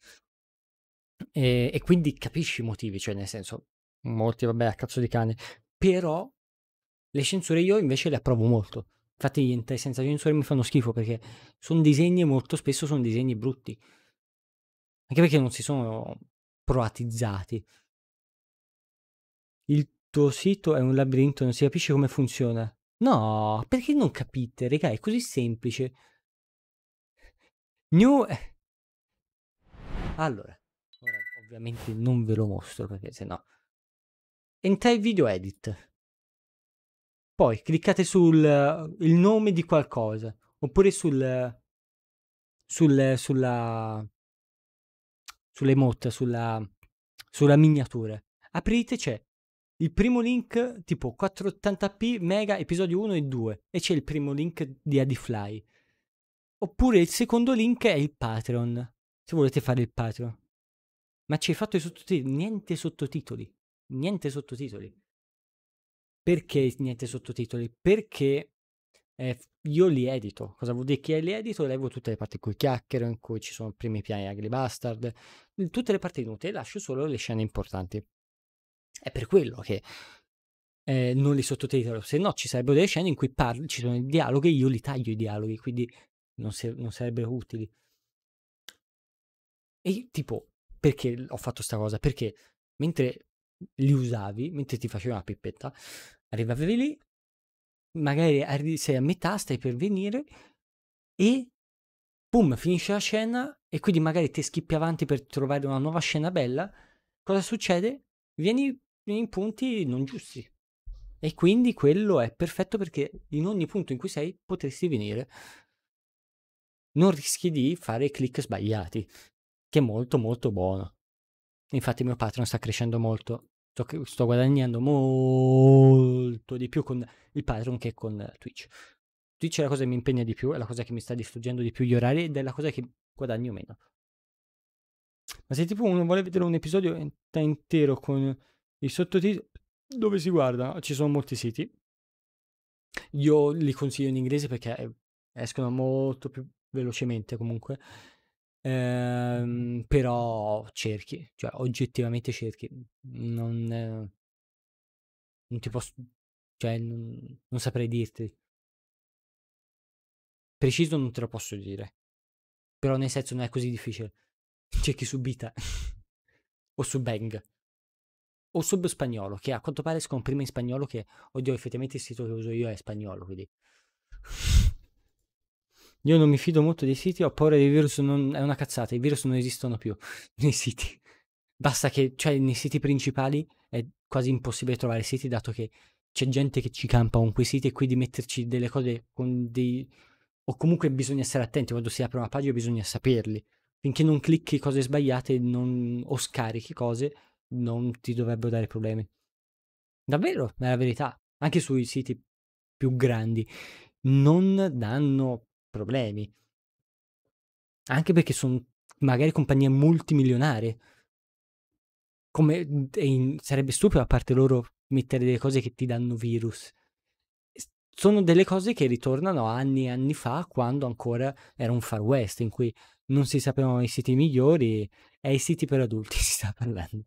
E, e quindi capisci i motivi, cioè nel senso, molti vabbè a cazzo di cane. Però le censure io invece le approvo molto. Infatti gli hentai senza censure mi fanno schifo perché sono disegni e molto spesso sono disegni brutti. Anche perché non si sono proatizzati il tuo sito è un labirinto, non si capisce come funziona. No, perché non capite, regà, è così semplice. New... Eh. Allora, ora ovviamente non ve lo mostro perché se sennò... Entrai video edit. Poi cliccate sul eh, il nome di qualcosa oppure sul... sul sulla... motte, sulla... sulla miniatura. Aprite, c'è il primo link tipo 480p mega episodio 1 e 2 e c'è il primo link di Adifly. Oppure il secondo link è il Patreon, se volete fare il Patreon. Ma ci hai fatto i sottotitoli? Niente sottotitoli. Niente sottotitoli. Perché niente sottotitoli? Perché eh, io li edito. Cosa vuol dire che li edito? Levo tutte le parti in cui chiacchiero, in cui ci sono primi piani agri bastard, tutte le parti inutili, lascio solo le scene importanti. È per quello che eh, non li sottotitolo, se no ci sarebbero delle scene in cui parli, ci sono i dialoghi e io li taglio i dialoghi, quindi non, se- non sarebbero utili. E tipo, perché ho fatto sta cosa? Perché mentre li usavi, mentre ti facevi una pippetta, arrivavi lì, magari arri- sei a metà, stai per venire e boom, finisce la scena e quindi magari ti schippi avanti per trovare una nuova scena bella. Cosa succede? Vieni in punti non giusti. E quindi quello è perfetto perché in ogni punto in cui sei potresti venire. Non rischi di fare click sbagliati, che è molto molto buono. Infatti il mio Patreon sta crescendo molto, sto, sto guadagnando molto di più con il Patreon che con Twitch. Twitch è la cosa che mi impegna di più, è la cosa che mi sta distruggendo di più gli orari ed è la cosa che guadagno meno. Ma se tipo uno vuole vedere un episodio intero con i sottotitoli dove si guarda? Ci sono molti siti. Io li consiglio in inglese perché escono molto più velocemente comunque. Ehm, mm-hmm. però cerchi, cioè oggettivamente cerchi. Non, eh, non ti posso, cioè non, non saprei dirti. Preciso non te lo posso dire. Però nel senso non è così difficile. Cerchi su Bita o su Bang o sub spagnolo, che a quanto pare scomprime in spagnolo, che oddio, effettivamente il sito che uso io è spagnolo, quindi... Io non mi fido molto dei siti, ho paura dei virus, non, è una cazzata, i virus non esistono più nei siti. Basta che, cioè, nei siti principali è quasi impossibile trovare siti, dato che c'è gente che ci campa con quei siti e quindi metterci delle cose con dei... o comunque bisogna stare attenti, quando si apre una pagina bisogna saperli. Finché non clicchi cose sbagliate non... o scarichi cose, non ti dovrebbero dare problemi. Davvero, è la verità. Anche sui siti più grandi non danno problemi. Anche perché sono magari compagnie multimilionarie. Come mhmm, in, sarebbe stupido a parte loro mettere delle cose che ti danno virus sono delle cose che ritornano anni e anni fa, quando ancora era un far west, in cui non si sapevano i siti migliori e i siti per adulti si sta parlando.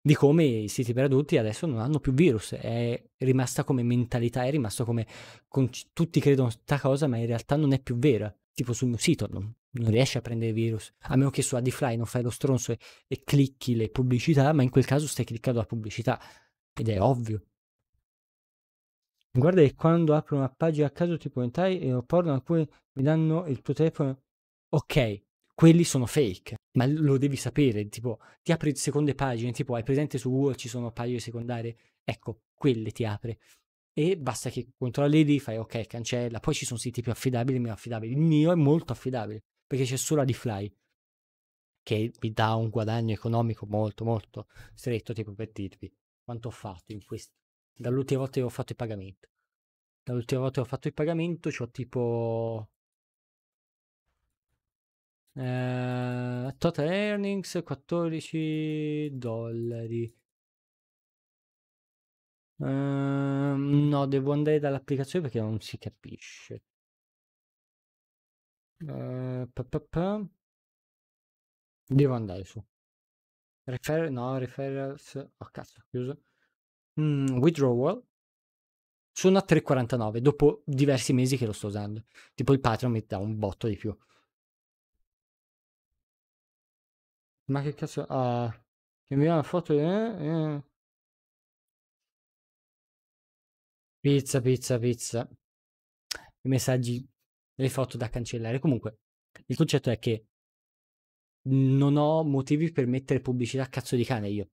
Di come i siti per adulti adesso non hanno più virus, è rimasta come mentalità, è rimasta come con... tutti credono questa cosa, ma in realtà non è più vera. Tipo sul mio sito non, non riesci a prendere virus, a meno che su Adifly non fai lo stronzo e, e clicchi le pubblicità, ma in quel caso stai cliccando la pubblicità ed è ovvio. Guarda che quando apro una pagina a caso tipo hentai e lo porno alcuni mi danno il tuo telefono. Ok, quelli sono fake, ma lo devi sapere, tipo ti apri seconde pagine, tipo hai presente su Google ci sono pagine secondarie, ecco, quelle ti apre. E basta che controlli lì, fai ok, cancella. Poi ci sono siti più affidabili, meno affidabili. Il mio è molto affidabile, perché c'è solo AdiFly, che mi dà un guadagno economico molto, molto stretto, tipo per dirvi quanto ho fatto in questi Dall'ultima volta che ho fatto il pagamento. Dall'ultima volta che ho fatto il pagamento c'ho tipo... Eh, total earnings 14 dollari. Eh, no, devo andare dall'applicazione perché non si capisce. Eh, pa, pa, pa. Devo andare su. Refer no, referrals. Oh cazzo, chiuso mhmm, Withdrawal sono a 3,49 dopo diversi mesi che lo sto usando. Tipo il Patreon mi dà un botto di più. Ma che cazzo... Uh, che mi dà una foto... Eh, eh. Pizza, pizza, pizza. I messaggi, le foto da cancellare. Comunque, il concetto è che non ho motivi per mettere pubblicità a cazzo di cane io.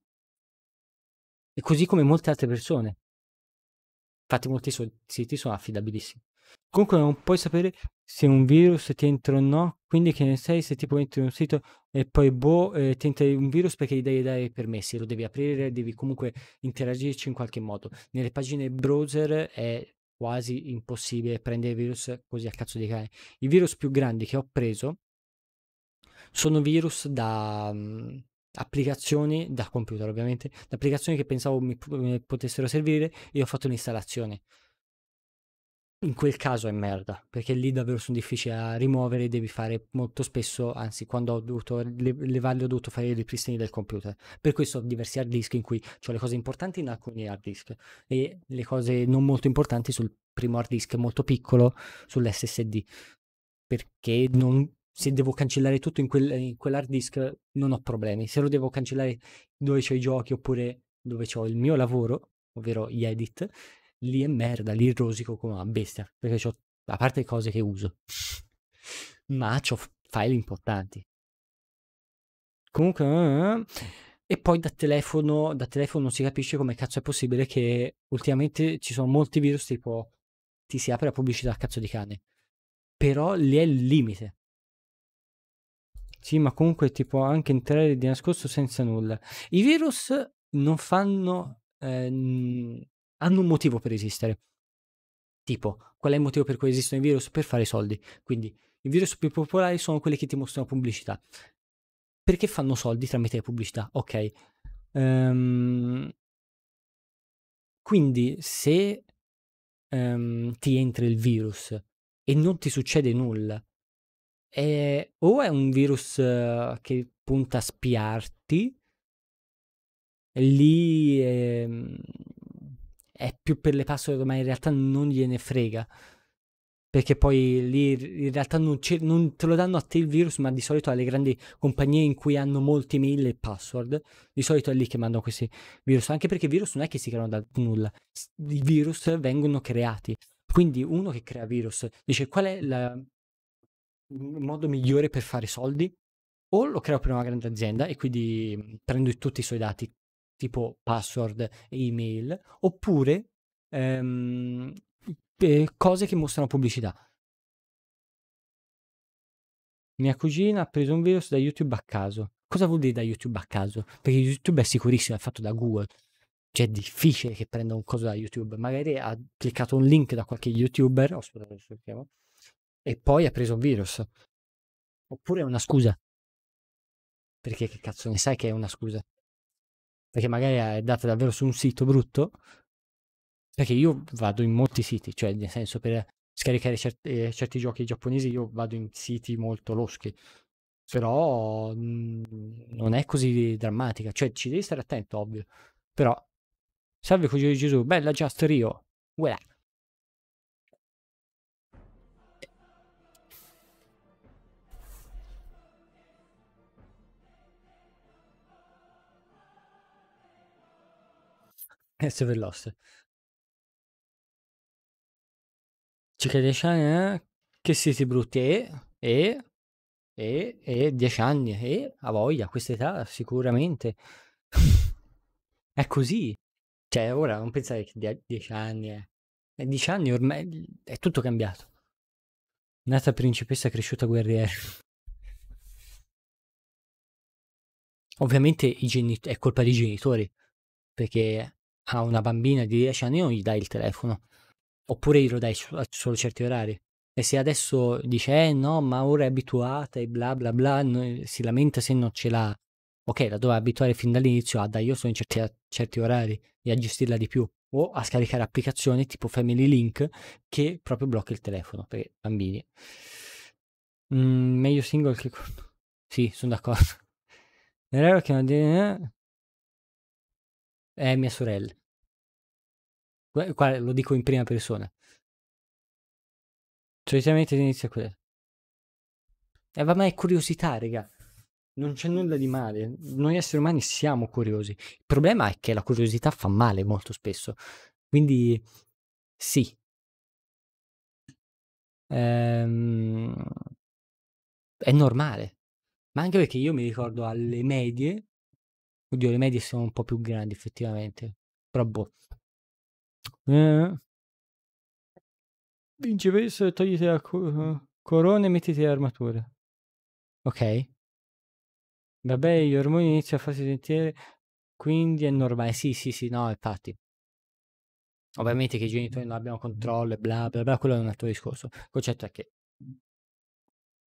E così come molte altre persone. Infatti molti so- siti sono affidabilissimi. Comunque non puoi sapere se un virus ti entra o no, quindi che ne sai se tipo entri in un sito e poi boh, eh, ti entra un virus perché gli devi dare i permessi, lo devi aprire, devi comunque interagirci in qualche modo. Nelle pagine browser è quasi impossibile prendere virus così a cazzo di cane. I virus più grandi che ho preso sono virus da... Mh, mm, applicazioni da computer ovviamente, da applicazioni che pensavo mi, mi potessero servire e ho fatto un'installazione. In quel caso è merda, perché lì davvero sono difficili da rimuovere devi fare molto spesso, anzi quando ho dovuto levarle ho dovuto fare i ripristini del computer. Per questo ho diversi hard disk in cui ho le cose importanti in alcuni hard disk e le cose non molto importanti sul primo hard disk molto piccolo sull'SSD, perché non se devo cancellare tutto in, quel, in quell'hard disk non ho problemi. Se lo devo cancellare dove ho i giochi oppure dove ho il mio lavoro, ovvero gli edit, lì è merda, lì rosico come una bestia, perché ho, a parte le cose che uso, ma ho file importanti. Comunque... E poi da telefono, da telefono non si capisce come cazzo è possibile che ultimamente ci sono molti virus tipo ti si apre la pubblicità a cazzo di cane. Però lì è il limite. Sì, ma comunque ti può anche entrare di nascosto senza nulla. I virus non fanno... Eh, hanno un motivo per esistere. Tipo, qual è il motivo per cui esistono i virus? Per fare soldi. Quindi i virus più popolari sono quelli che ti mostrano pubblicità. Perché fanno soldi tramite pubblicità? Ok. Um, quindi se um, ti entra il virus e non ti succede nulla, è, eh, o è un virus eh, che punta a spiarti, lì è, ehm, è più per le password, ma in realtà non gliene frega. Perché poi lì in realtà non, non, te lo danno a te il virus, ma di solito alle grandi compagnie in cui hanno molti mail e password, di solito è lì che mandano questi virus. Anche perché i virus non è che si creano da nulla, i virus vengono creati. Quindi uno che crea virus dice qual è la un modo migliore per fare soldi, o lo creo per una grande azienda e quindi mhmm, prendo tutti i suoi dati, tipo password, e email, oppure ehm, cose che mostrano pubblicità. Mia cugina ha preso un virus da YouTube a caso. Cosa vuol dire da YouTube a caso? Perché YouTube è sicurissimo, è fatto da Google. Cioè è difficile che prenda un coso da YouTube. Magari ha cliccato un link da qualche YouTuber, ospite, e poi ha preso un virus. Oppure è una scusa. Perché che cazzo ne sai che è una scusa? Perché magari è data davvero su un sito brutto. Perché io vado in molti siti, cioè nel senso per scaricare certi, eh, certi giochi giapponesi io vado in siti molto loschi. Però mh, mm, non è così drammatica. Cioè ci devi stare attento, ovvio. Però, salve Cugino di Gesù, bella Just Rio. Voilà. se ve Lost. Circa dieci anni, eh? Che siete brutti, eh? e, e, e, e, 10 anni, e, a voglia, a questa età sicuramente. è così. Cioè, ora non pensare che dieci anni è... Eh. 10 anni ormai è tutto cambiato. Nata principessa, cresciuta guerriera. Ovviamente i genit- è colpa dei genitori, perché a una bambina di 10 anni non gli dai il telefono, oppure glielo dai a solo certi orari. E se adesso dice, eh no, ma ora è abituata e bla bla bla, si lamenta se non ce l'ha. Ok, la doveva abituare fin dall'inizio a ah, dai io sono in certi, certi orari e a gestirla di più o a scaricare applicazioni tipo Family Link che proprio blocca il telefono per bambini. Mm, meglio single che... Sì, sono d'accordo. Nell'era che non... È mia sorella. Qua, lo dico in prima persona. Solitamente inizia quello. E eh, ma è curiosità, raga. Non c'è nulla di male. Noi esseri umani siamo curiosi. Il problema è che la curiosità fa male molto spesso. Quindi, sì. Ehm, è normale. Ma anche perché io mi ricordo alle medie, Oddio, le medie sono un po' più grandi effettivamente. Però boh. Eh. Vinci questo la co- eh, corona e mettete l'armatura. Ok. Vabbè, gli ormoni iniziano a farsi sentire, quindi è normale. Sì, sì, sì, no, infatti. Ovviamente che i genitori non abbiano controllo e bla bla bla, quello è un altro discorso. Il concetto è che... Il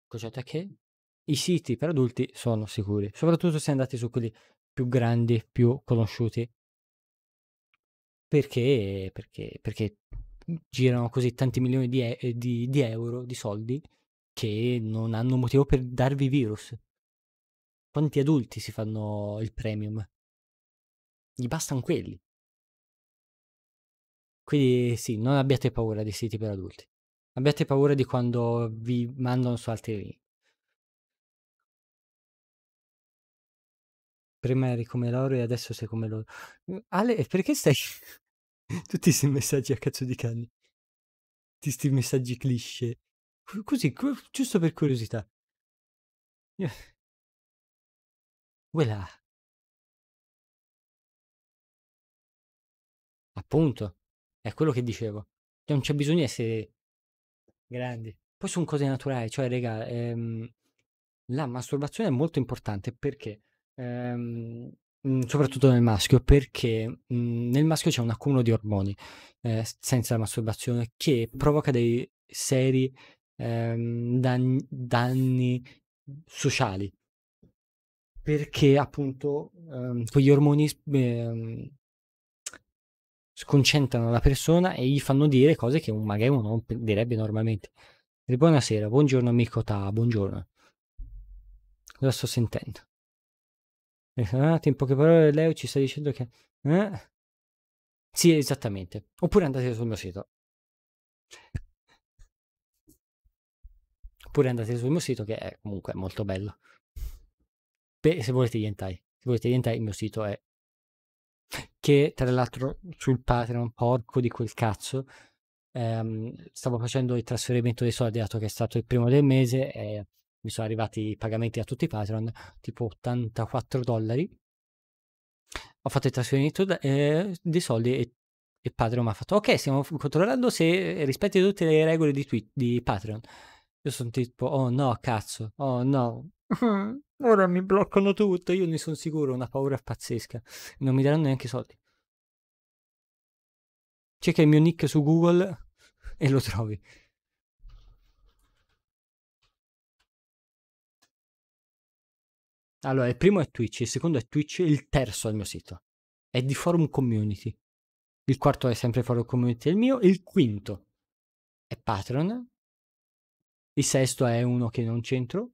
concetto è che i siti per adulti sono sicuri, soprattutto se andate su quelli più grandi, più conosciuti. Perché, perché, perché girano così tanti milioni di, e- eh, di, di euro, di soldi, che non hanno motivo per darvi virus. Quanti adulti si fanno il premium? Gli bastano quelli. Quindi sì, non abbiate paura dei siti per adulti. Abbiate paura di quando vi mandano su altri link. prima eri come loro e adesso sei come loro. Uhm, Ale, perché stai... Tutti questi messaggi a cazzo di cani. Tutti questi messaggi cliché. Così, giusto per curiosità. Voilà. Appunto, è quello che dicevo. Cioè, non c'è bisogno di essere grandi. Poi sono cose naturali, cioè, raga, ehm, la masturbazione è molto importante perché ehm, mm, soprattutto nel maschio, perché mh, mm, nel maschio c'è un accumulo di ormoni eh, senza la masturbazione che provoca dei seri ehm, danni, danni sociali perché appunto ehm, quegli ormoni ehm, sconcentrano la persona e gli fanno dire cose che un magari uno non direbbe normalmente. buonasera, buongiorno amico Ta, buongiorno. Cosa sto sentendo? Ah, esatto, in poche parole Leo ci sta dicendo che... Eh? Sì, esattamente. Oppure andate sul mio sito. Oppure andate sul mio sito che è comunque molto bello. Beh, se volete gli hentai. Se volete gli il mio sito è... Che tra l'altro sul Patreon, porco di quel cazzo, ehm, stavo facendo il trasferimento dei soldi dato che è stato il primo del mese e mi sono arrivati i pagamenti a tutti i Patreon, tipo 84 dollari. Ho fatto il trasferimento eh, di soldi e, il padre mi ha fatto ok, stiamo controllando se eh, rispetti tutte le regole di, tweet, di Patreon. Io sono tipo, oh no, cazzo, oh no, ora mi bloccano tutto, io ne sono sicuro, una paura pazzesca. Non mi daranno neanche soldi. Cerca il mio nick su Google e lo trovi. Allora, il primo è Twitch, il secondo è Twitch, il terzo è il mio sito. È di Forum Community. Il quarto è sempre Forum Community, è il mio. Il quinto è Patreon. Il sesto è uno che non c'entro.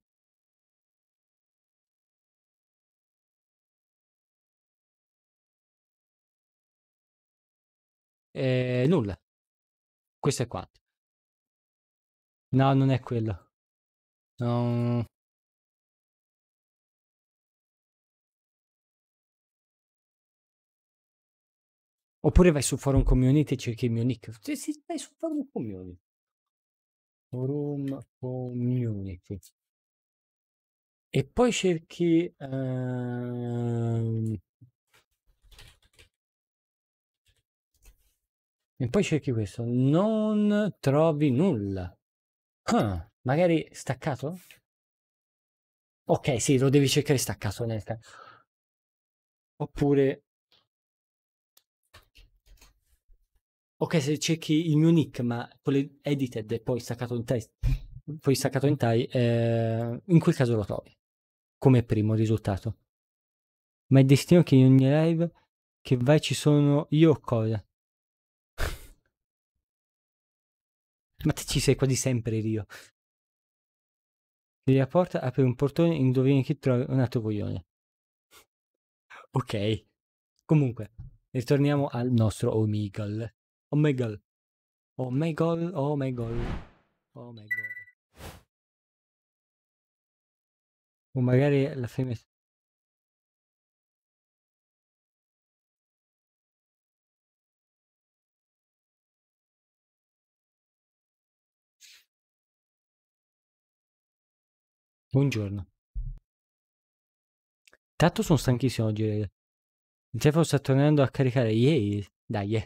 E eh, nulla. Questo è quanto. No, non è quello. No. Oppure vai su forum community e cerchi il mio nick. Sì, sì, vai su forum community. Forum community. E poi cerchi... Ehm... E poi cerchi questo. Non trovi nulla. Huh, magari staccato? Ok, sì, lo devi cercare staccato. Nel... Oppure Ok, se cerchi il mio nick, ma con edited e poi staccato in tai, poi staccato in tai, eh, in quel caso lo trovi come primo risultato. Ma è destino che in ogni live che vai ci sono io o cosa? ma te ci sei quasi sempre, Rio. Chiudi la porta, apri un portone, indovini chi trovi un altro coglione. Ok. Comunque, ritorniamo al nostro Omegle. Oh my god. Oh my god, oh my god. Oh my god. O magari la femmina... Buongiorno. Tanto sono stanchissimo oggi, Il telefono sta tornando a caricare. Yay! Dai, yeah.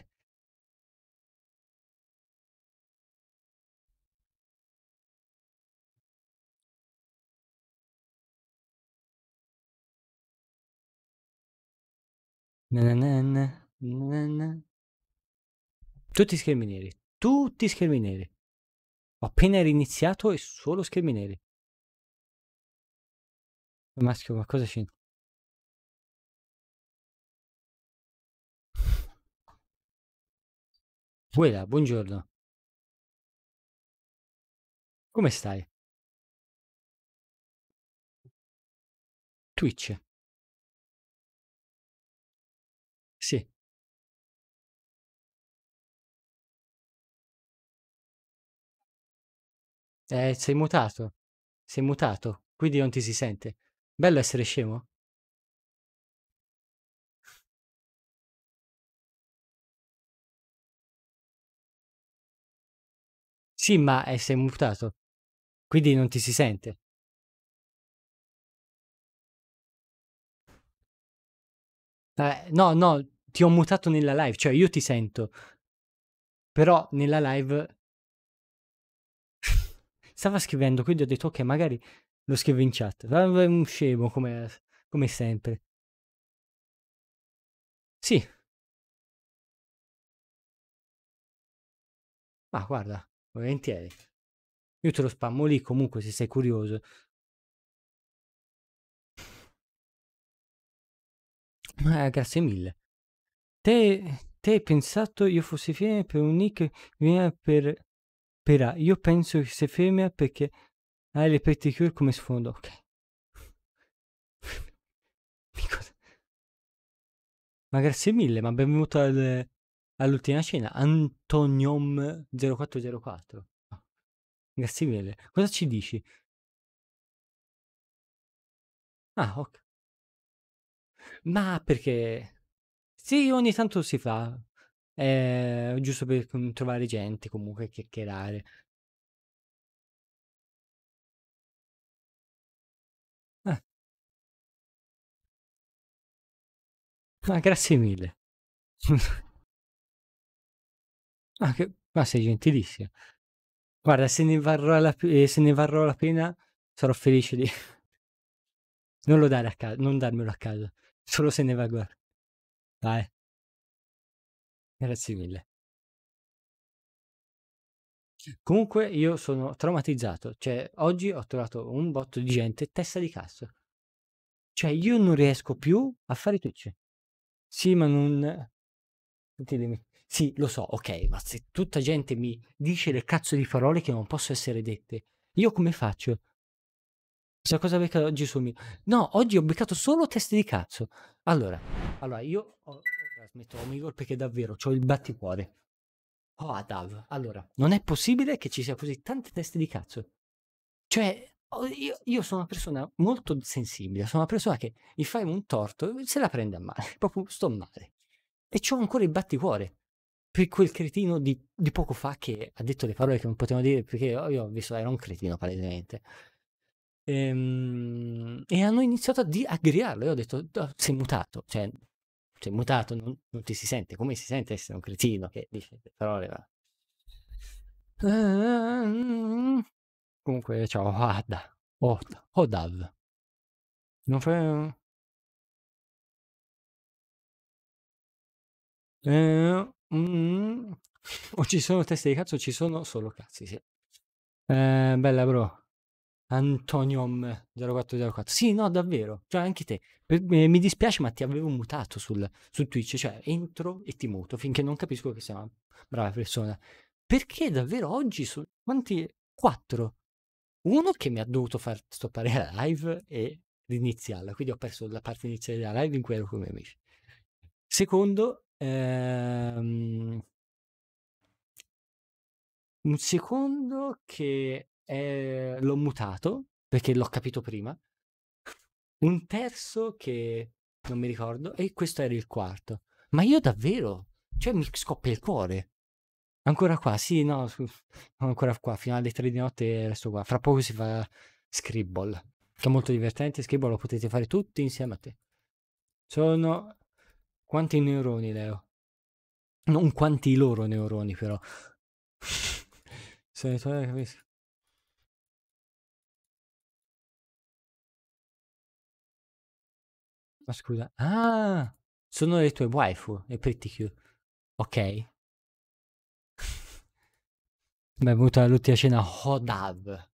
Tutti schermi neri. Tutti schermi neri. Ho appena riniziato e solo schermi neri. Maschio, ma cosa c'entra? Buela, buongiorno. Come stai? Twitch. Eh, sei mutato. Sei mutato, quindi non ti si sente. Bello essere scemo? Sì, ma eh, sei mutato, quindi non ti si sente. Eh, no, no, ti ho mutato nella live, cioè io ti sento, però nella live stava scrivendo, quindi ho detto ok, magari lo scrivo in chat. È un scemo come, come sempre. Sì. Ma guarda, volentieri. Io te lo spammo lì comunque se sei curioso. Eh, grazie mille. Te, te hai pensato io fossi fine per un nick per però io penso che sia femmina perché hai le petticure come sfondo. Ok. ma grazie mille, ma benvenuto al, all'ultima scena antonium 0404 Grazie mille. Cosa ci dici? Ah, ok. Ma perché... Sì, ogni tanto si fa. Ehm, giusto per trovare gente comunque a chiacchierare. Ah. Ma ah, grazie mille. Ah che ma sei gentilissima. Guarda se ne varrà la p eh, se ne varrò la pena sarò felice di Non lo dare a ca non darmelo a casa, solo se ne va a guardare. Vai. Grazie mille. Comunque io sono traumatizzato, cioè oggi ho trovato un botto di gente testa di cazzo. Cioè io non riesco più a fare Twitch. Sì, ma non... dimmi. Sì, lo so, ok, ma se tutta gente mi dice le cazzo di parole che non possono essere dette, io come faccio? Sa cosa becca oggi su mio? No, oggi ho beccato solo teste di cazzo. Allora, allora io ho smetto Omigol perché davvero ho il batticuore. Oh, Adav, allora, non è possibile che ci sia così tante teste di cazzo. Cioè, oh, io, io, sono una persona molto sensibile, sono una persona che mi fai un torto se la prende a male, proprio sto male. E ho ancora il batticuore per quel cretino di, di, poco fa che ha detto le parole che non potevo dire perché io ho visto era un cretino palesemente. E, ehm, e hanno iniziato a, di, a gridarlo. Io ho detto: oh, Sei mutato, cioè, sei cioè, mutato non, non, ti si sente, come si sente essere un cretino che dice le parole ma... Comunque, ciao, Ada, Oda, Odav. Non fai... Eh, mm, mm, o ci sono teste di cazzo o ci sono solo cazzi, sì. Eh, bella bro. Antonium mm, 0404. Sì, no, davvero. Cioè, anche te. mi, mi dispiace, ma ti avevo mutato sul, su Twitch. Cioè, entro e ti muto finché non capisco che sei una brava persona. Perché davvero oggi sono quanti? Quattro. Uno che mi ha dovuto far stoppare la live e riniziarla. Quindi ho perso la parte iniziale della live in cui ero con i miei amici. Secondo, ehm, un secondo che eh, l'ho mutato perché l'ho capito prima, un terzo che non mi ricordo e questo era il quarto. Ma io davvero, cioè mi scoppia il cuore. Ancora qua, sì, no, ancora qua, fino alle tre di notte resto qua. Fra poco si fa Scribble, che è molto divertente. Scribble lo potete fare tutti insieme a te. Sono quanti neuroni, Leo? Non quanti i loro neuroni, però. Se ne capisco. Ma scusa, ah, sono le tue waifu, le pretty cute. Ok. Benvenuta all'ultima cena Hodav. Oh,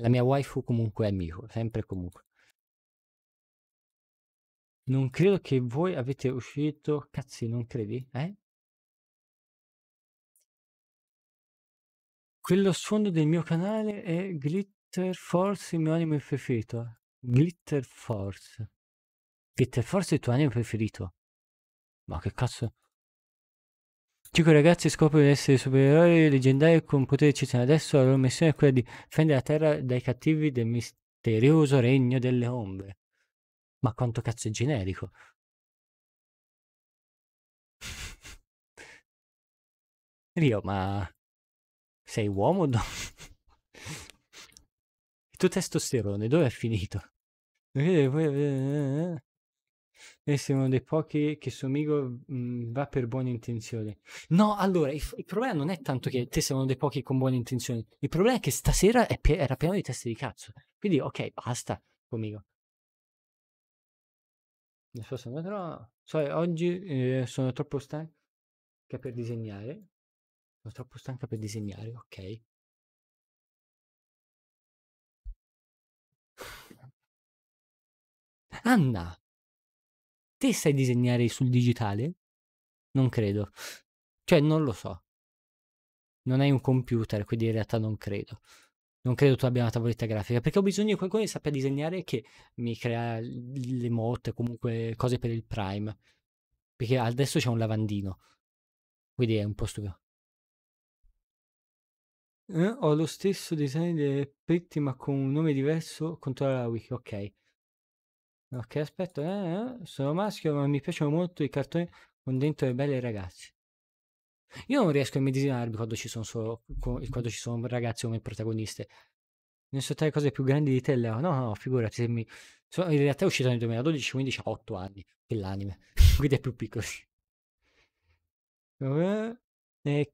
La mia waifu comunque è Miho, sempre comunque. Non credo che voi avete uscito... Cazzi, non credi? Eh? Quello sfondo del mio canale è Glitter Force, il mio anime preferito. Glitter Force. Glitter Force è il tuo anime preferito. Ma che cazzo? Cinque ragazzi scoprono di essere supereroi leggendari con potere eccezionale. Adesso la loro missione è quella di difendere la Terra dai cattivi del misterioso regno delle ombre. Ma quanto cazzo è generico. Rio, ma sei uomo o no? Il tuo testosterone dove è finito? E sei uno dei pochi che suo amico mh, mhmm, va per buone intenzioni. No, allora, il, il, problema non è tanto che te sei uno dei pochi con buone intenzioni. Il problema è che stasera è pie- era pieno di teste di cazzo. Quindi, ok, basta, amico. So, sono troppo... So, oggi eh, sono troppo stanca per disegnare. Sono troppo stanca per disegnare, ok. Anna, te sai disegnare sul digitale? Non credo. Cioè, non lo so. Non hai un computer, quindi in realtà non credo. Non credo tu abbia una tavoletta grafica, perché ho bisogno di qualcuno che sappia disegnare che mi crea le motte, comunque cose per il Prime. Perché adesso c'è un lavandino. Quindi è un po' stupido. Eh, ho lo stesso design di petti ma con un nome diverso, controlla la wiki, ok. Ok, aspetta, eh, eh, sono maschio, ma mi piacciono molto i cartoni con dentro le belle ragazze. Io non riesco a medesimarmi quando ci sono solo, quando ci sono ragazzi come protagoniste. Ne so tre cose più grandi di te, Leo. No, no, figurati se mi... in realtà è uscito nel 2012, quindi ha 8 anni quell'anime, quindi è più piccolo. Eh, eh,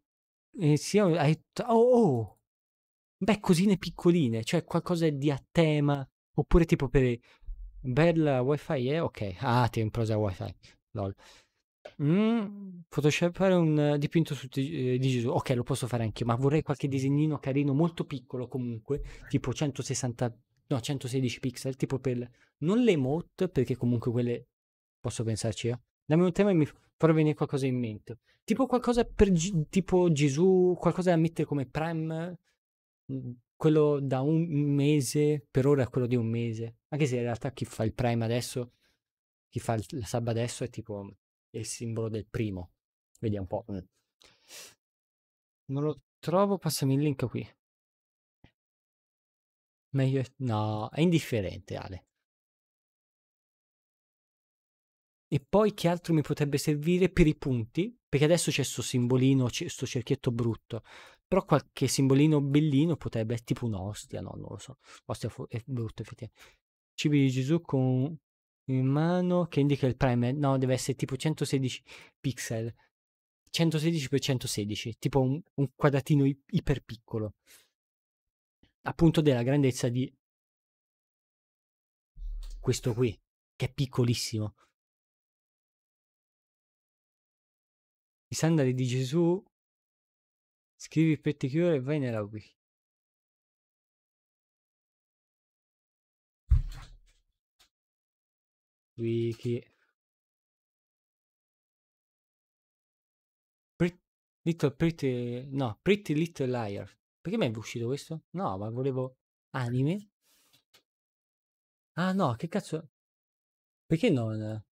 e, eh, sì, hai... Oh, oh! Beh, cosine piccoline, cioè qualcosa di a tema, oppure tipo per Bel wifi è? Ok. Ah, ti è improsa wifi. Lol. Mm, fare un dipinto su, eh, di Gesù. Ok, lo posso fare anche ma vorrei qualche disegnino carino, molto piccolo comunque, tipo 160, no, 116 pixel, tipo per... Non le emote, perché comunque quelle posso pensarci io. Eh. Dammi un tema e mi farò venire qualcosa in mente. Tipo qualcosa per G- tipo Gesù, qualcosa da mettere come prime mm quello da un mese per ora è quello di un mese. Anche se in realtà chi fa il Prime adesso, chi fa il sub adesso è tipo il simbolo del primo. Vediamo un po'. Mm. Non lo trovo, passami il link qui. Meglio No, è indifferente Ale. E poi che altro mi potrebbe servire per i punti? Perché adesso c'è sto simbolino, c'è questo cerchietto brutto. Però qualche simbolino bellino potrebbe, tipo un'ostia, no, non lo so. Ostia fu- è brutto effettivamente. Cibi di Gesù con in mano che indica il primer. No, deve essere tipo 116 pixel. 116 per 116, tipo un, un quadratino i- iper piccolo. Appunto della grandezza di questo qui, che è piccolissimo. I sandali di Gesù Scrivi il pettichiore e vai nella wiki. Wiki. Pretty little Pretty... No, Pretty Little Liar. Perché mi è uscito questo? No, ma volevo... Anime? Ah no, che cazzo... Perché non...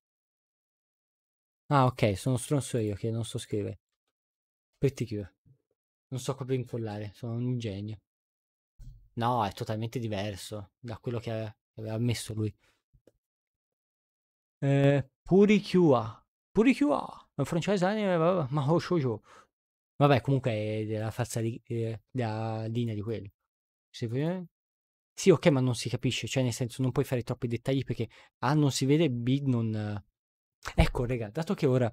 Ah ok, sono stronzo io che non so scrivere. Pretty Cure. Non so proprio incollare, sono un genio. No, è totalmente diverso da quello che aveva messo lui. Eh, Purichua. Purichua, un francese anime, ma ho shoujo. Vabbè, comunque è della falsa li, eh, della linea di quello. Sì, ok, ma non si capisce, cioè nel senso non puoi fare troppi dettagli perché A ah, non si vede, B non... Ecco, raga, dato che ora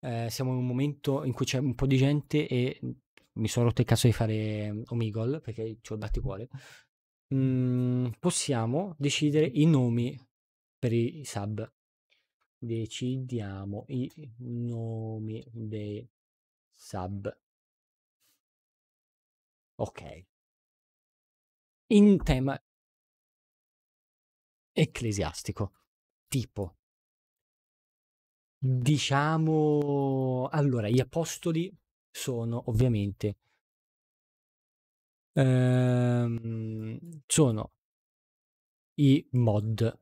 eh, siamo in un momento in cui c'è un po' di gente e mi sono rotto il cazzo di fare Omegle perché ci ho dato i Mm, possiamo decidere i nomi per i sub. Decidiamo i nomi dei sub. Ok. In tema ecclesiastico, tipo mm. diciamo allora gli apostoli sono ovviamente ehm, sono i mod.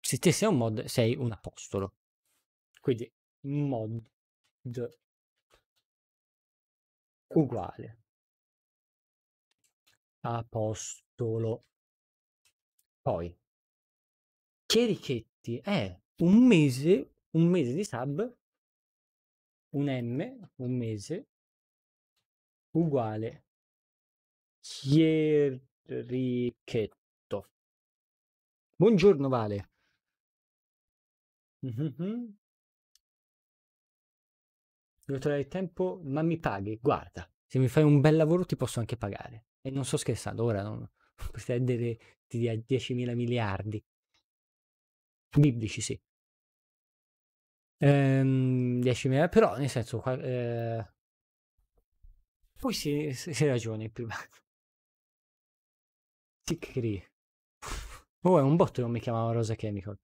Se te sei un mod, sei un apostolo. Quindi mod uguale apostolo. Poi Cherichetti è eh, un mese, un mese di sub un m, un mese, uguale Chierichetto. Buongiorno Vale. Devo trovare il tempo, ma mi paghi. Guarda, se mi fai un bel lavoro ti posso anche pagare. E non sto scherzando, ora non pretendere ti dia 10.000 miliardi. Biblici, sì ehm, 10.000, però nel senso... Eh, poi si, si, si ragiona prima. Ticri. Oh, è un botto non mi chiamava Rosa Chemical.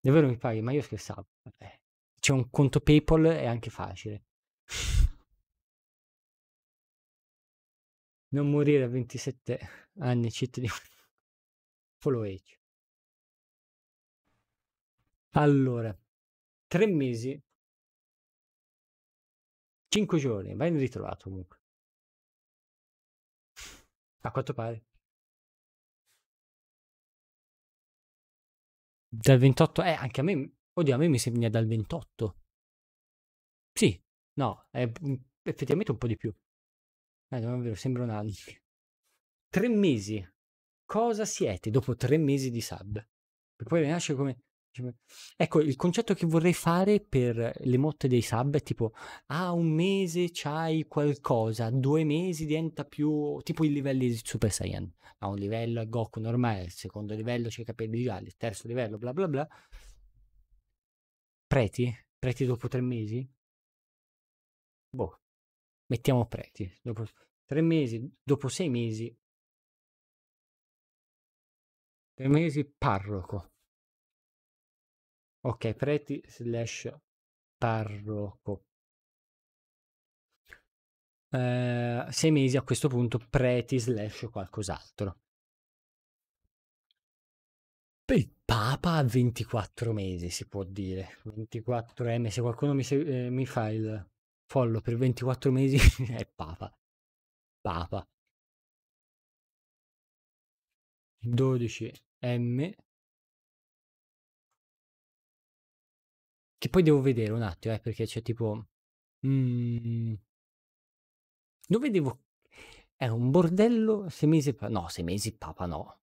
Davvero mi paghi, ma io scherzavo. Eh, c'è un conto PayPal, è anche facile. Non morire a 27 anni, cheat follow age. Allora, tre mesi, cinque giorni, ma viene ritrovato comunque. A quanto pare. Dal 28, eh, anche a me, oddio, a me mi sembra dal 28. Sì, no, è mm, effettivamente un po' di più. Eh, non è vero, sembra un anno. Tre mesi. Cosa siete dopo tre mesi di sub? Che poi nasce come Ecco, il concetto che vorrei fare per le motte dei sub è tipo, ah, un mese c'hai qualcosa, due mesi diventa più, tipo i livelli di Super Saiyan. A un livello è Goku normale, il secondo livello c'è i capelli gialli, il terzo livello bla bla bla. Preti? Preti dopo tre mesi? Boh, mettiamo preti. Dopo tre mesi, dopo sei mesi. Tre mesi parroco Ok, preti slash parroco. Eh, sei mesi a questo punto preti slash qualcos'altro. Il Papa a 24 mesi si può dire. 24M, se qualcuno mi, eh, mi fa il follow per 24 mesi è Papa. Papa. 12M Che poi devo vedere un attimo, eh, perché c'è tipo... Mm, non vedevo... è un bordello sei mesi fa... No, sei mesi papa no.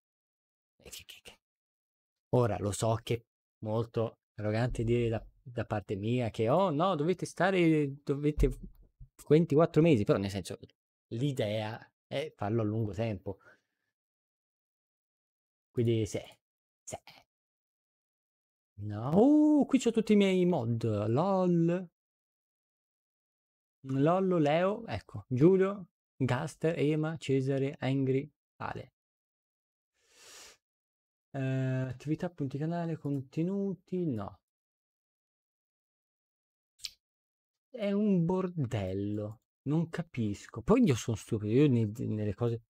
Ora lo so che è molto arrogante dire da, da, parte mia che oh no, dovete stare, dovete 24 mesi, però nel senso l'idea è farlo a lungo tempo. Quindi se, se No. Oh, qui c'ho tutti i miei mod. LOL. Lollo, Leo, ecco, Giulio, Gaster, Ema, Cesare, Angry, Ale. Eh, attività, punti canale, contenuti, no. È un bordello, non capisco. Poi io sono stupido, io ne, nelle cose...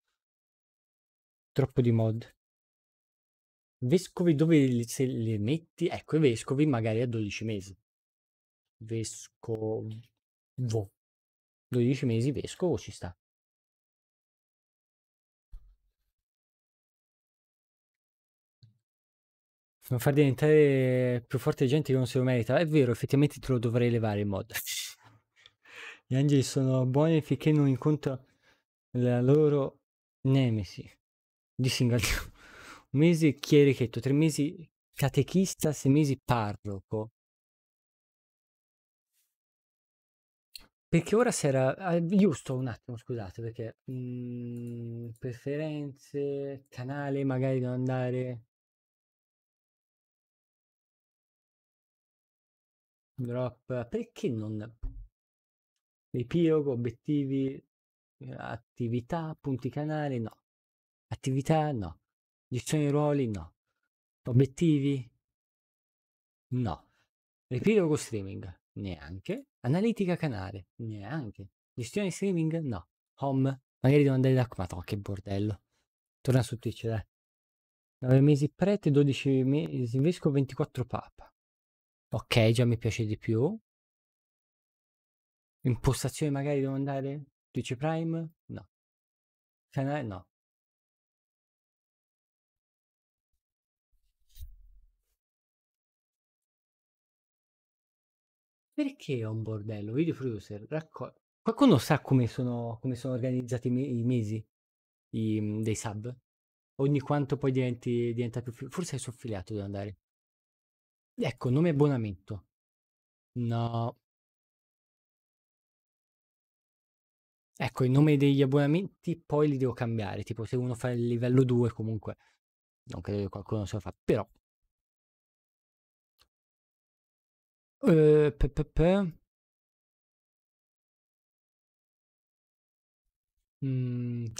Troppo di mod. Vescovi dove li, se li metti? Ecco, i vescovi magari a 12 mesi. Vescovo. 12 mesi vescovo ci sta. Non far diventare più forte gente che non se lo merita. È vero, effettivamente te lo dovrei levare in mod. Gli angeli sono buoni finché non incontrano la loro nemesi di Singleton un mese chierichetto, tre mesi catechista, sei mesi parroco. Perché ora si era... Ah, giusto un attimo, scusate, perché... Mh, mhmm, preferenze, canale, magari devo andare... Drop, perché non... Epilogo, obiettivi, attività, punti canale, no. Attività, no. Gestione dei ruoli? No. Obiettivi? No. Riepilogo streaming? Neanche. Analitica canale? Neanche. Gestione streaming? No. Home? Magari devo andare da qua, ma to, che bordello. Torna su Twitch, dai. 9 mesi prete, 12 mesi vescovo, 24 papa. Ok, già mi piace di più. Impostazioni magari devo andare? Twitch Prime? No. Canale? No. perché è un bordello? Video producer, raccoglie. Qualcuno sa come sono, come sono organizzati i mesi i, mm, dei sub? Ogni quanto poi diventi, diventa più... Forse hai soffiliato devo andare. Ecco, nome abbonamento. No. Ecco, i nomi degli abbonamenti poi li devo cambiare. Tipo, se uno fa il livello 2, comunque... Non credo che qualcuno se lo fa, però... Eh, pe, pe, pe. Mhmm,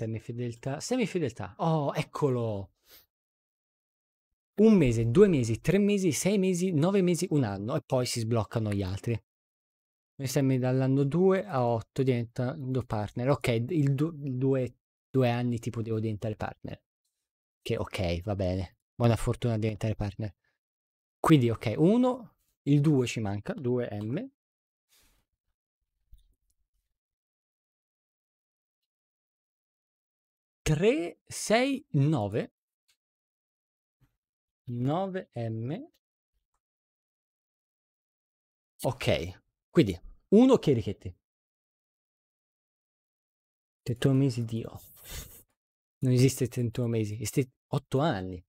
oh, eccolo. Un mese, due mesi, tre mesi, sei mesi, nove mesi, un anno. E poi si sbloccano gli altri. Mi sembra dall'anno 2 a 8 diventando partner. Ok, il du due, due anni tipo devo diventare partner. Che ok, va bene. Buona fortuna a diventare partner. Quindi ok, uno il 2 ci manca, 2m. Tre, sei, nove. Nove m Ok, quindi uno chierichetti. Tentomesi Dio. Non esiste tentomesi, esiste otto anni.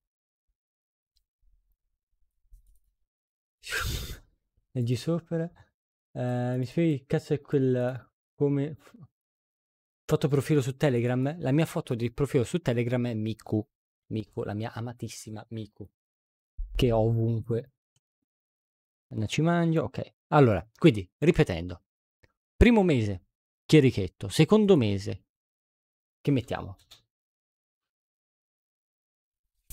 Leggi sopra. Eh, mi spieghi che cazzo è quel... come... Foto profilo su Telegram? La mia foto di profilo su Telegram è Miku. Miku, la mia amatissima Miku. Che ho ovunque. Non ci mangio, ok. Allora, quindi, ripetendo. Primo mese, Chierichetto. Secondo mese, che mettiamo?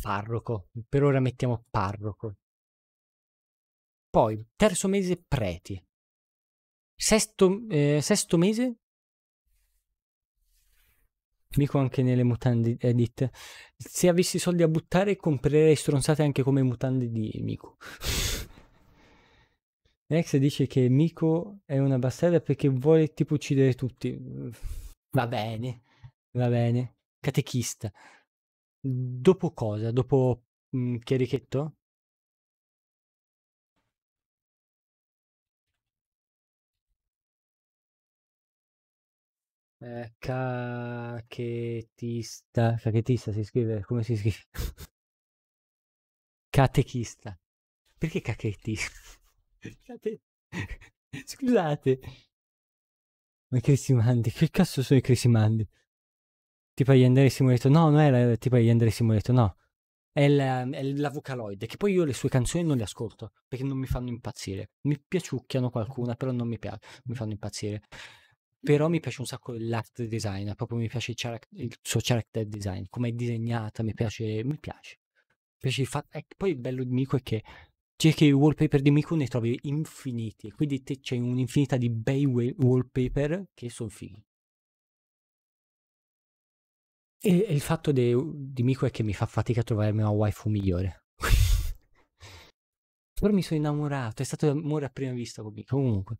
Parroco. Per ora mettiamo parroco. Poi, terzo mese, preti. Sesto, eh, sesto mese, mico anche nelle mutande edit. Se avessi soldi a buttare, comprerei stronzate anche come mutande di Miku. Nex dice che Miku è una bastarda perché vuole tipo uccidere tutti. Va bene, va bene. Catechista. Dopo cosa? Dopo mh, mm, Chierichetto? Eh, cachetista, cachetista si scrive, come si scrive? Catechista. Perché cachetista? Scusate. Ma i crisimandi, che cazzo sono i crisimandi? Tipo gli Andrei Simoletto, no, non è la, tipo gli Andrei Simoletto, no. È la, è la Vocaloid, che poi io le sue canzoni non le ascolto, perché non mi fanno impazzire. Mi piaciucchiano qualcuna, però non mi piace, mi fanno impazzire. Però mi piace un sacco l'art design, proprio mi piace il, charac- il suo character design, come è disegnata, mi piace, mi piace. Mi piace il fatto, ecco, e poi il bello di Miku è che cerchi i wallpaper di Miku ne trovi infiniti, quindi te c'è un'infinità di bei wallpaper che sono fighi. E, il fatto de, di Miku è che mi fa fatica a trovarmi una waifu migliore. Però mi sono innamorato, è stato amore a prima vista con Miku, comunque.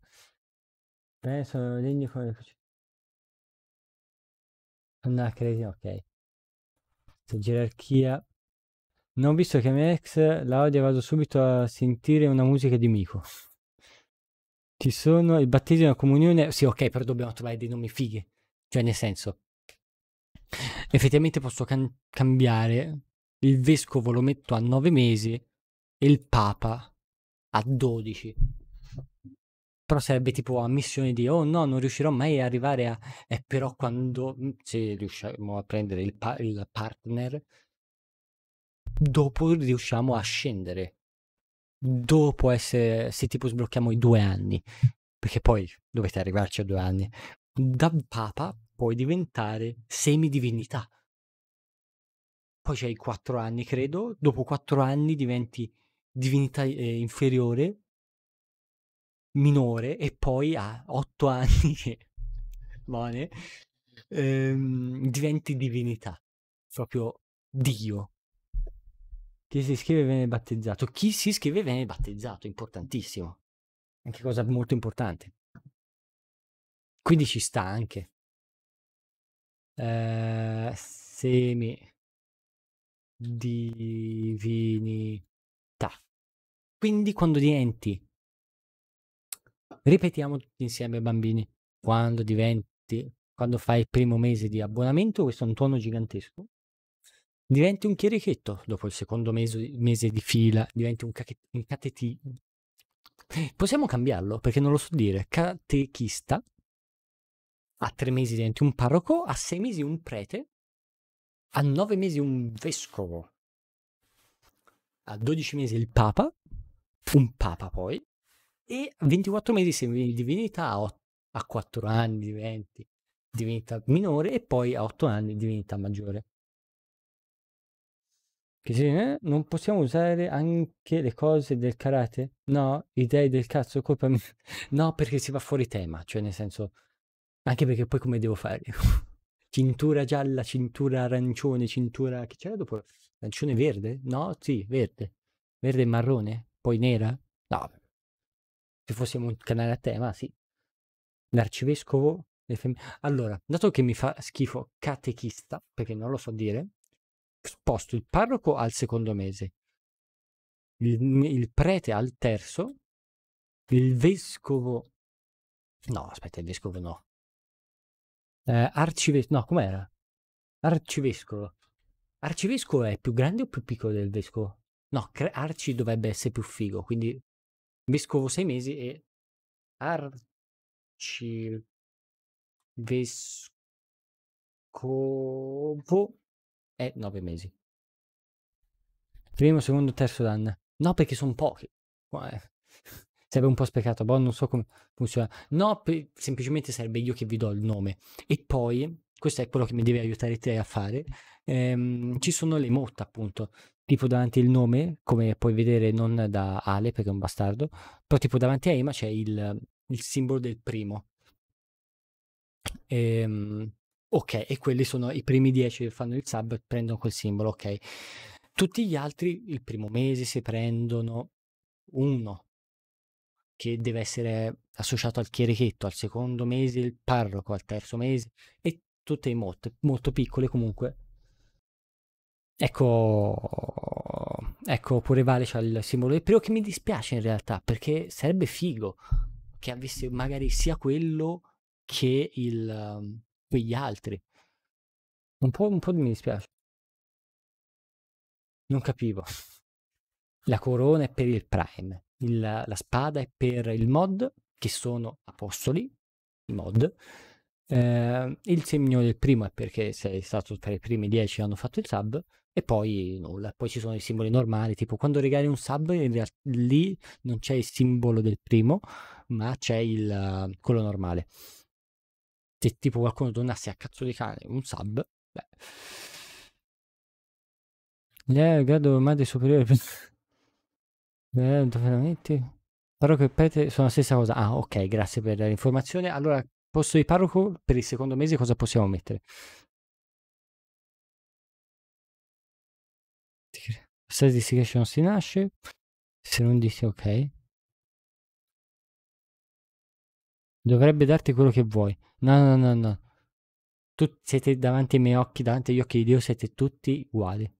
Beh, sono legno con le cucine. No, credi, ok. Questa gerarchia. Non ho visto che mia ex la vado subito a sentire una musica di Mico. Ci sono il battesimo e la comunione. Sì, ok, però dobbiamo trovare dei nomi fighi. Cioè, nel senso, effettivamente posso cambiare il vescovo lo metto a 9 mesi e il papa a 12 però sarebbe tipo a missione di oh no, non riuscirò mai ad arrivare a... Eh, però quando, mhmm, se riusciamo a prendere il, pa- il partner, dopo riusciamo a scendere. Dopo essere, se tipo sblocchiamo i due anni, perché poi dovete arrivarci a due anni, da papa puoi diventare semidivinità. Poi c'hai quattro anni, credo, dopo quattro anni diventi divinità eh, inferiore minore e poi a 8 anni che buone, ehm, diventi divinità, proprio Dio. Chi si scrive viene battezzato. Chi si scrive viene battezzato, importantissimo. Anche cosa molto importante. Quindi ci sta anche. Eh, semi divinità. Quindi quando diventi Ripetiamo tutti insieme, bambini, quando diventi, quando fai il primo mese di abbonamento, questo è un tuono gigantesco, diventi un chierichetto dopo il secondo mese, mese di fila, diventi un, cachet, un cateti... Possiamo cambiarlo perché non lo so dire, catechista, a tre mesi diventi un parroco, a sei mesi un prete, a nove mesi un vescovo, a dodici mesi il papa, un papa poi, e 24 mesi di divinità, a, 8, a 4 anni diventi divinità minore e poi a 8 anni divinità maggiore. Che sì, eh? Non possiamo usare anche le cose del karate? No, i dei del cazzo, colpa mia. No, perché si va fuori tema, cioè nel senso... Anche perché poi come devo fare? cintura gialla, cintura arancione, cintura... Che c'era dopo? Arancione verde? No, sì, verde. Verde e marrone? Poi nera? No, se fossimo un canale a tema, sì. L'arcivescovo. Fem... Allora, dato che mi fa schifo catechista, perché non lo so dire, sposto il parroco al secondo mese, il, il prete al terzo, il vescovo... No, aspetta, il vescovo no. Eh, arcivescovo... No, com'era? Arcivescovo. Arcivescovo è più grande o più piccolo del vescovo? No, arci dovrebbe essere più figo, quindi vescovo sei mesi e arcivescovo è nove mesi. Primo, secondo, terzo danno. No, perché sono pochi. Eh. Sarebbe un po' sprecato boh, non so come funziona. No, semplicemente sarebbe io che vi do il nome. E poi, questo è quello che mi deve aiutare te a fare, ehm, ci sono le motte appunto tipo davanti il nome, come puoi vedere non da Ale perché è un bastardo, però tipo davanti a Ema c'è il, il simbolo del primo. E, ehm, ok, e quelli sono i primi 10 che fanno il sub, prendono quel simbolo, ok. Tutti gli altri il primo mese si prendono uno che deve essere associato al chierichetto, al secondo mese il parroco, al terzo mese e tutte in molto, molto piccole comunque Ecco, ecco, pure Vale c'ha il simbolo del periodo che mi dispiace in realtà, perché sarebbe figo che avesse magari sia quello che il, um, quegli altri. Un po', un po' mi dispiace. Non capivo. La corona è per il Prime, il, la spada è per il mod, che sono apostoli, i mod. Eh, il segno del primo è perché sei stato tra i primi dieci 10 hanno fatto il sub e poi nulla. Poi ci sono i simboli normali, tipo quando regali un sub, in realtà lì non c'è il simbolo del primo, ma c'è il, quello normale. Se tipo qualcuno donasse a cazzo di cane un sub, beh. Eh, grado madre superiore. Eh, veramente. Parroco e prete sono la stessa cosa. Ah, ok, grazie per l'informazione. Allora, posto di parroco per il secondo mese cosa possiamo mettere? statistica non si nasce se non dici ok dovrebbe darti quello che vuoi no no no no tutti siete davanti ai miei occhi davanti agli occhi di Dio siete tutti uguali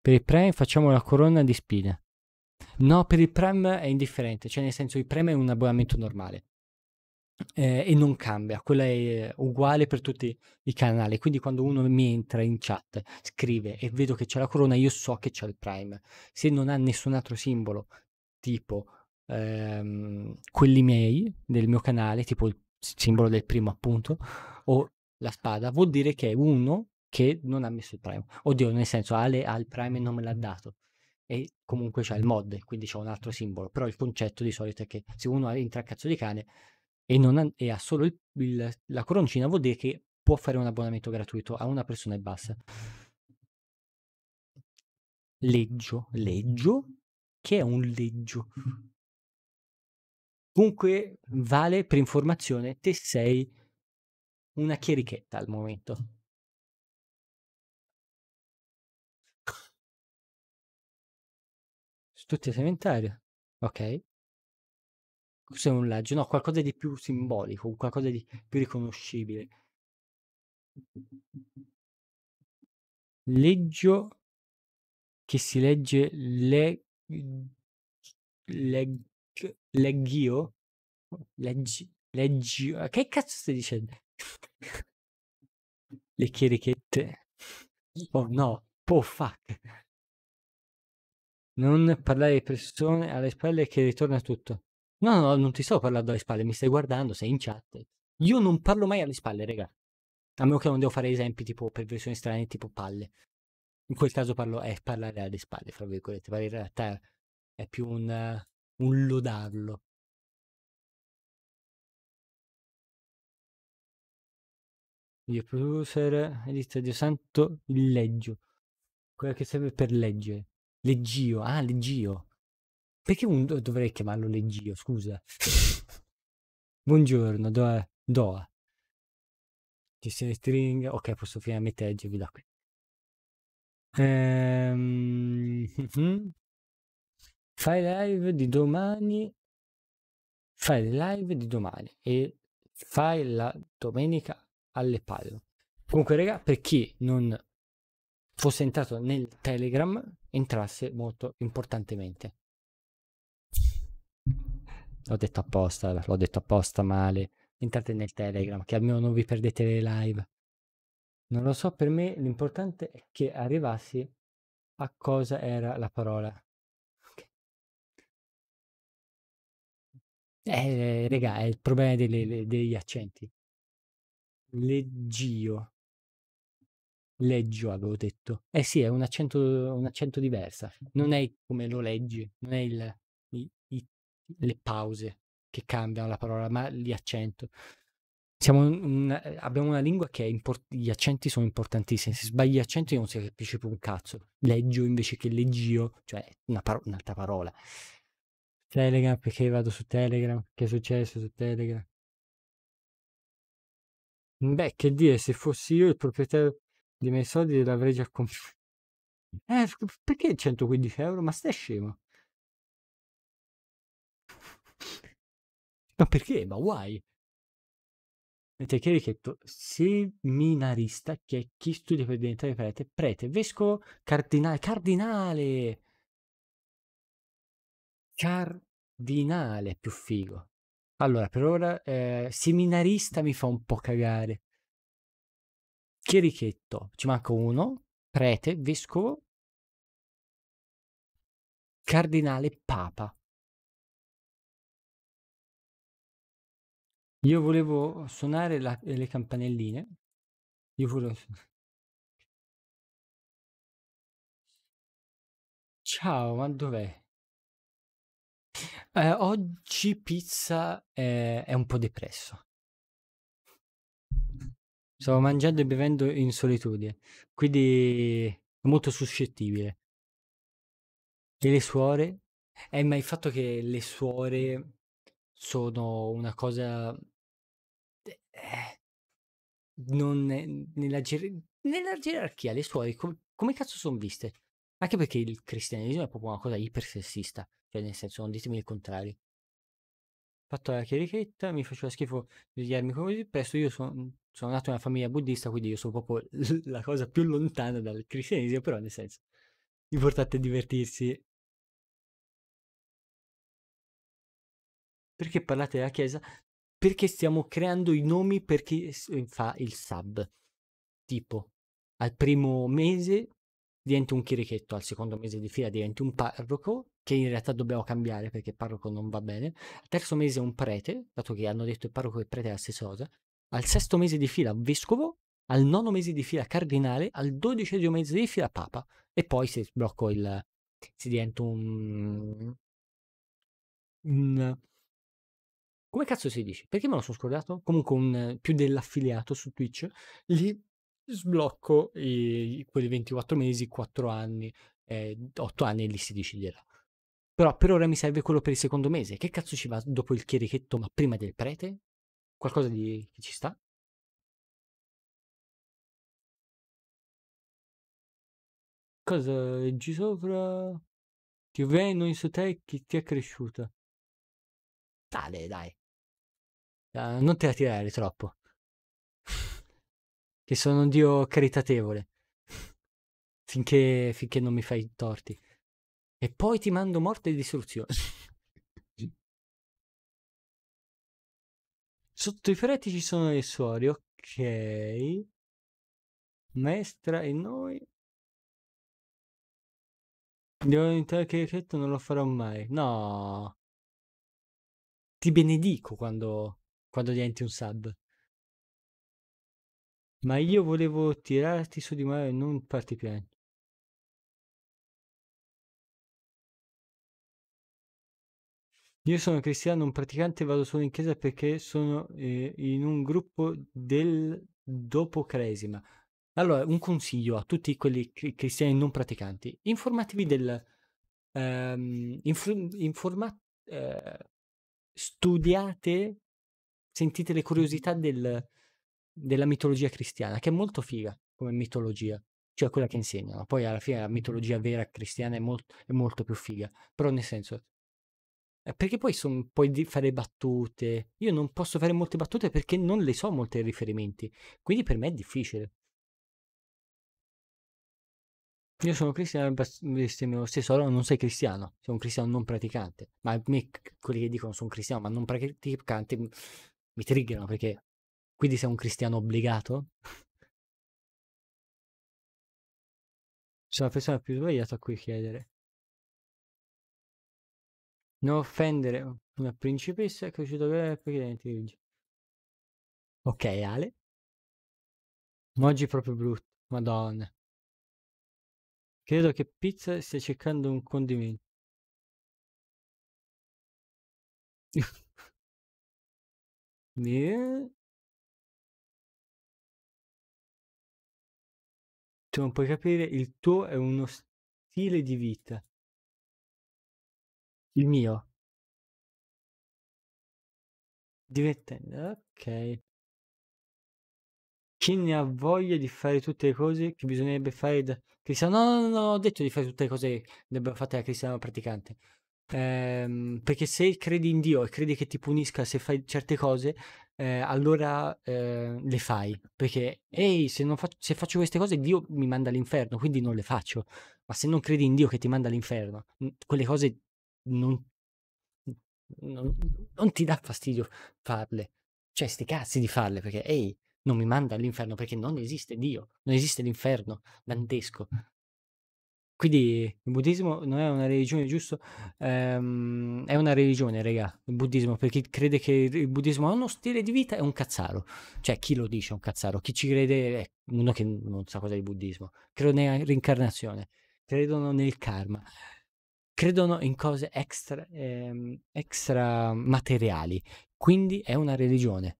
per il prime facciamo la corona di spine no per il prime è indifferente cioè nel senso il prime è un abbonamento normale eh, e non cambia, quella è eh, uguale per tutti i canali, quindi quando uno mi entra in chat, scrive e vedo che c'è la corona, io so che c'è il Prime, se non ha nessun altro simbolo tipo ehm, quelli miei del mio canale, tipo il simbolo del primo appunto, o la spada, vuol dire che è uno che non ha messo il Prime, oddio nel senso Ale ha il Prime e non me l'ha dato, e comunque c'è il mod, quindi c'è un altro simbolo, però il concetto di solito è che se uno entra a cazzo di cane e, non ha, e ha solo il, il, la coroncina vuol dire che può fare un abbonamento gratuito a una persona e basta. Leggio, leggio, che è un leggio. Comunque vale per informazione, te sei una chierichetta al momento. Tutti a inventario. Ok se un legge, no, qualcosa di più simbolico, qualcosa di più riconoscibile. Leggio che si legge le, leg, leggio, leggi, leggio, ah, che cazzo stai dicendo? le chierichette, Oh no, oh fuck. Non parlare di persone alle spalle che ritorna tutto. No, no, non ti sto parlando alle spalle, mi stai guardando, sei in chat. Io non parlo mai alle spalle, raga. A meno che non devo fare esempi tipo perversioni strane, tipo palle. In quel caso parlo, è parlare alle spalle, fra virgolette, ma in realtà è più un, uh, un lodarlo. Dio producer, edita Dio santo, il leggio. Quella che serve per leggere. Leggio, ah, leggio. Perché un, dovrei chiamarlo Leggio, scusa. Buongiorno, Doa. Doa. Ci string. Ok, posso finalmente leggervi da qui. Ehm... Mm-hmm. Fai live di domani. Fai live di domani e fai la domenica alle palle. Comunque, raga, per chi non fosse entrato nel Telegram, entrasse molto importantemente. L'ho detto apposta, l'ho detto apposta male. Entrate nel Telegram, che almeno non vi perdete le live. Non lo so, per me l'importante è che arrivassi a cosa era la parola. Okay. Eh, regà, è il problema delle, degli accenti. Leggio. Leggio avevo detto. Eh sì, è un accento, un accento diverso. Non è come lo leggi, non è il le pause che cambiano la parola, ma gli accento. Siamo una, eh, abbiamo una lingua che è import- gli accenti sono importantissimi. Se sbagli gli accenti non si capisce più un cazzo. Leggio invece che leggio, cioè una paro- un'altra parola. Telegram, perché vado su Telegram? Che è successo su Telegram? Beh, che dire, se fossi io il proprietario dei miei soldi l'avrei già comprato. Eh, perché 115 euro? Ma stai scemo? Ma perché? Ma why? Mentre Chierichetto, seminarista, che è chi studia per diventare prete, prete, vescovo, cardinale, cardinale! Cardinale, è più figo. Allora, per ora, eh, seminarista mi fa un po' cagare. Chierichetto, ci manca uno, prete, vescovo, cardinale, papa. Io volevo suonare la eh, le campanelline. Io volevo Ciao, ma dov'è? Eh, oggi pizza è, è un po' depresso. Stavo mangiando e bevendo in solitudine, quindi è molto suscettibile. E le suore? Eh, ma il fatto che le suore sono una cosa eh, non è, nella, ger- nella, gerarchia le suore com- come cazzo sono viste? Anche perché il cristianesimo è proprio una cosa ipersessista, cioè nel senso non ditemi il contrario. Fatto la chierichetta, mi faceva schifo svegliarmi così presto, io sono, mhmm, sono nato in una famiglia buddista, quindi io sono proprio la cosa più lontana dal cristianesimo, però nel senso, l'importante è divertirsi Perché parlate della Chiesa? perché stiamo creando i nomi per chi eh, fa il sub. Tipo, al primo mese diventi un chirichetto, al secondo mese di fila diventi un parroco, che in realtà dobbiamo cambiare perché parroco non va bene, al terzo mese un prete, dato che hanno detto il parroco e il prete è la stessa cosa, al sesto mese di fila vescovo, al nono mese di fila cardinale, al dodicesimo mese di fila papa, e poi se sblocco il... si diventa un... un come cazzo si dice? Perché me lo sono scordato? Comunque un, eh, più dell'affiliato su Twitch, lì sblocco i, quelli 24 mesi, 4 anni, eh, 8 anni e lì si deciderà. Però per ora mi serve quello per il secondo mese. Che cazzo ci va dopo il chierichetto ma prima del prete? Qualcosa di, che ci sta? Cosa leggi sopra? Ti vengo in sote chi ti è cresciuta? Tale, dai. Ah, non te la tirare troppo. che sono un dio caritatevole. finché, finché non mi fai torti. E poi ti mando morte e distruzione. Sotto i preti ci sono le suori, ok. Maestra e noi. Devo entrare che effetto non lo farò mai. No. Ti benedico quando quando diventi un sub. Ma io volevo tirarti su di me e non farti piangere. Io sono cristiano, un praticante, vado solo in chiesa perché sono eh, in un gruppo del dopo cresima. Allora, un consiglio a tutti quelli cristiani non praticanti, informatevi del... Ehm, inform- informa- eh, studiate sentite le curiosità del, della mitologia cristiana, che è molto figa come mitologia, cioè quella che insegnano. Poi alla fine la mitologia vera cristiana è, molt- è molto più figa, però nel senso... Eh, perché poi son, puoi fare battute. Io non posso fare molte battute perché non le so molte riferimenti. Quindi per me è difficile. Io sono cristiano, bestemmiamo lo stesso, allora non sei cristiano, sei un cristiano non praticante. Ma a me quelli che dicono sono cristiano, ma non praticante, mi triggerano perché quindi sei un cristiano obbligato? C'è la persona più sbagliata a cui chiedere. Non offendere una principessa che ci doveva perché dirige. Ok, Ale. Oggi è proprio brutto, madonna. Credo che Pizza stia cercando un condimento. Ne Tu non puoi capire, il tuo è uno stile di vita. Il mio. Divertendo, ok. Chi ne ha voglia di fare tutte le cose che bisognerebbe fare da cristiano no, no, no, ho detto di fare tutte le cose che andrebbero fatte da cristiano praticante. Ehm, perché se credi in Dio e credi che ti punisca se fai certe cose, eh, allora eh, le fai perché ehi se, faccio, se, faccio queste cose Dio mi manda all'inferno quindi non le faccio ma se non credi in Dio che ti manda all'inferno quelle cose non, non, non ti dà fastidio farle cioè sti cazzi di farle perché ehi non mi manda all'inferno perché non esiste Dio non esiste l'inferno dantesco quindi il buddismo non è una religione, giusto? Ehm, è una religione, regà, il buddismo, per chi crede che il buddismo è uno stile di vita è un cazzaro. Cioè, chi lo dice è un cazzaro, chi ci crede è uno che non sa cosa è il buddismo. Credo nella reincarnazione, credono nel karma, credono in cose extra, ehm, extra materiali. Quindi è una religione.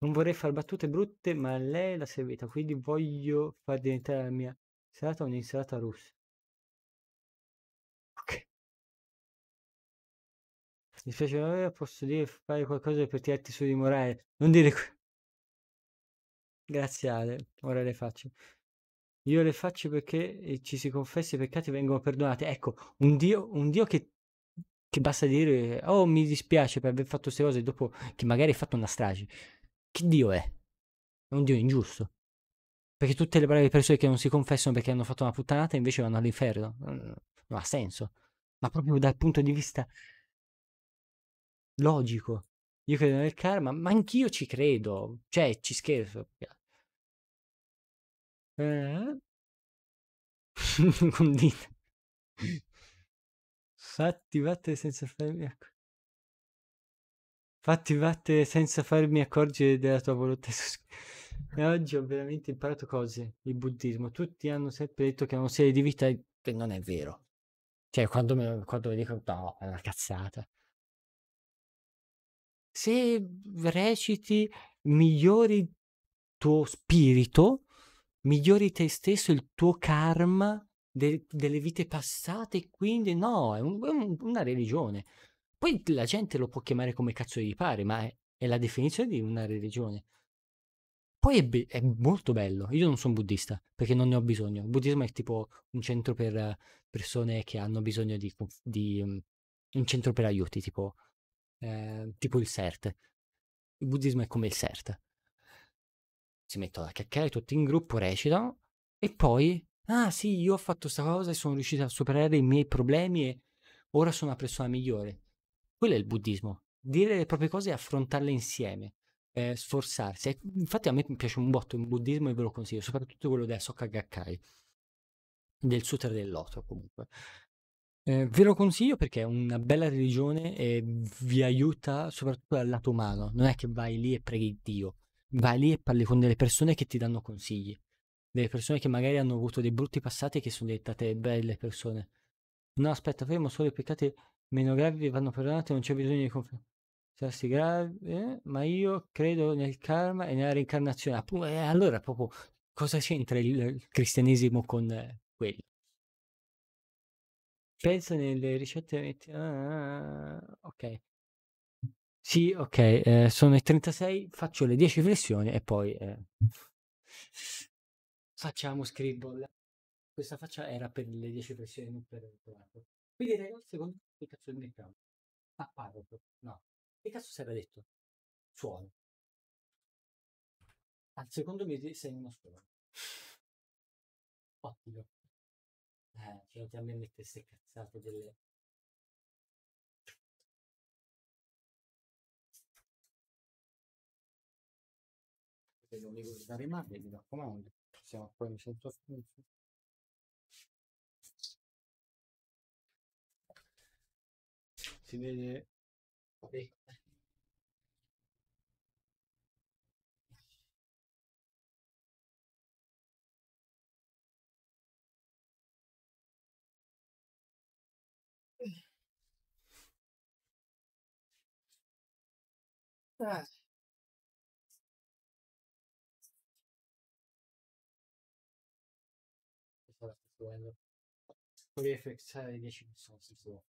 Non vorrei fare battute brutte, ma lei l'ha servita, quindi voglio far diventare la mia serata ogni serata russa. Ok. Mi piace davvero, posso dire fare qualcosa per tirarti su di morale. Non dire... Grazie Ale, ora le faccio. Io le faccio perché eh, ci si confessa i peccati vengono perdonati. Ecco, un Dio, un Dio che, che basta dire, oh mi dispiace per aver fatto queste cose dopo che magari hai fatto una strage. Che Dio è? È un Dio ingiusto. Perché tutte le brave persone che non si confessano perché hanno fatto una puttanata invece vanno all'inferno. Non, ha senso. Ma proprio dal punto di vista logico. Io credo nel karma, ma anch'io ci credo. Cioè, ci scherzo. Eh? dita. Fatti battere senza farmi accorgere. Fatti battere senza farmi accorgere della tua volontà e oggi ho veramente imparato cose. Il buddismo, tutti hanno sempre detto che è una serie di vita e non è vero. Cioè, quando, me, quando mi dicono no, è una cazzata. Se reciti, migliori il tuo spirito, migliori te stesso, il tuo karma de, delle vite passate, quindi no, è, un, un, una religione. Poi la gente lo può chiamare come cazzo gli pare, ma è, è la definizione di una religione. Poi è, be- è, molto bello. Io non sono buddista perché non ne ho bisogno. Il buddismo è tipo un centro per persone che hanno bisogno di. di mm, un centro per aiuti, tipo, eh, tipo il CERT. Il buddismo è come il CERT. Si mettono a chiacchierare tutti in gruppo, recitano e poi. Ah sì, io ho fatto questa cosa e sono riuscito a superare i miei problemi e ora sono una persona migliore. Quello è il buddismo. Dire le proprie cose e affrontarle insieme eh, sforzarsi. E ecco, infatti a me piace un botto in buddismo e ve lo consiglio, soprattutto quello della Soka Gakkai, del Sutra del Loto comunque. Eh, ve lo consiglio perché è una bella religione e vi aiuta soprattutto dal lato umano. Non è che vai lì e preghi Dio, vai lì e parli con delle persone che ti danno consigli, delle persone che magari hanno avuto dei brutti passati e che sono diventate belle persone. No, aspetta, fermo, solo i peccati meno gravi vanno perdonati, non c'è bisogno di confessare. Casi gravi, eh, ma io credo nel karma e nella reincarnazione. Appunto, eh, allora, proprio cosa c'entra il, cristianesimo con quello? Pensa nelle ricette. Ah, ah, ah, ok. Sì, ok, eh, sono i 36, faccio le 10 flessioni e poi eh, facciamo scribble. Questa faccia era per le 10 flessioni, non per il Quindi ragazzi, secondo me, applicazione cazzo di mercato? A Parroco, no. Che cazzo sei detto? Suono. Al ah, secondo mese sei uno suono. Ottimo. Eh, cioè non ti a me mettere queste cazzate delle... non mi guardare mai, mi raccomando. Siamo qua mi sento spinto. Si vede... Vabbè. Eh. fixare 10 persone, sono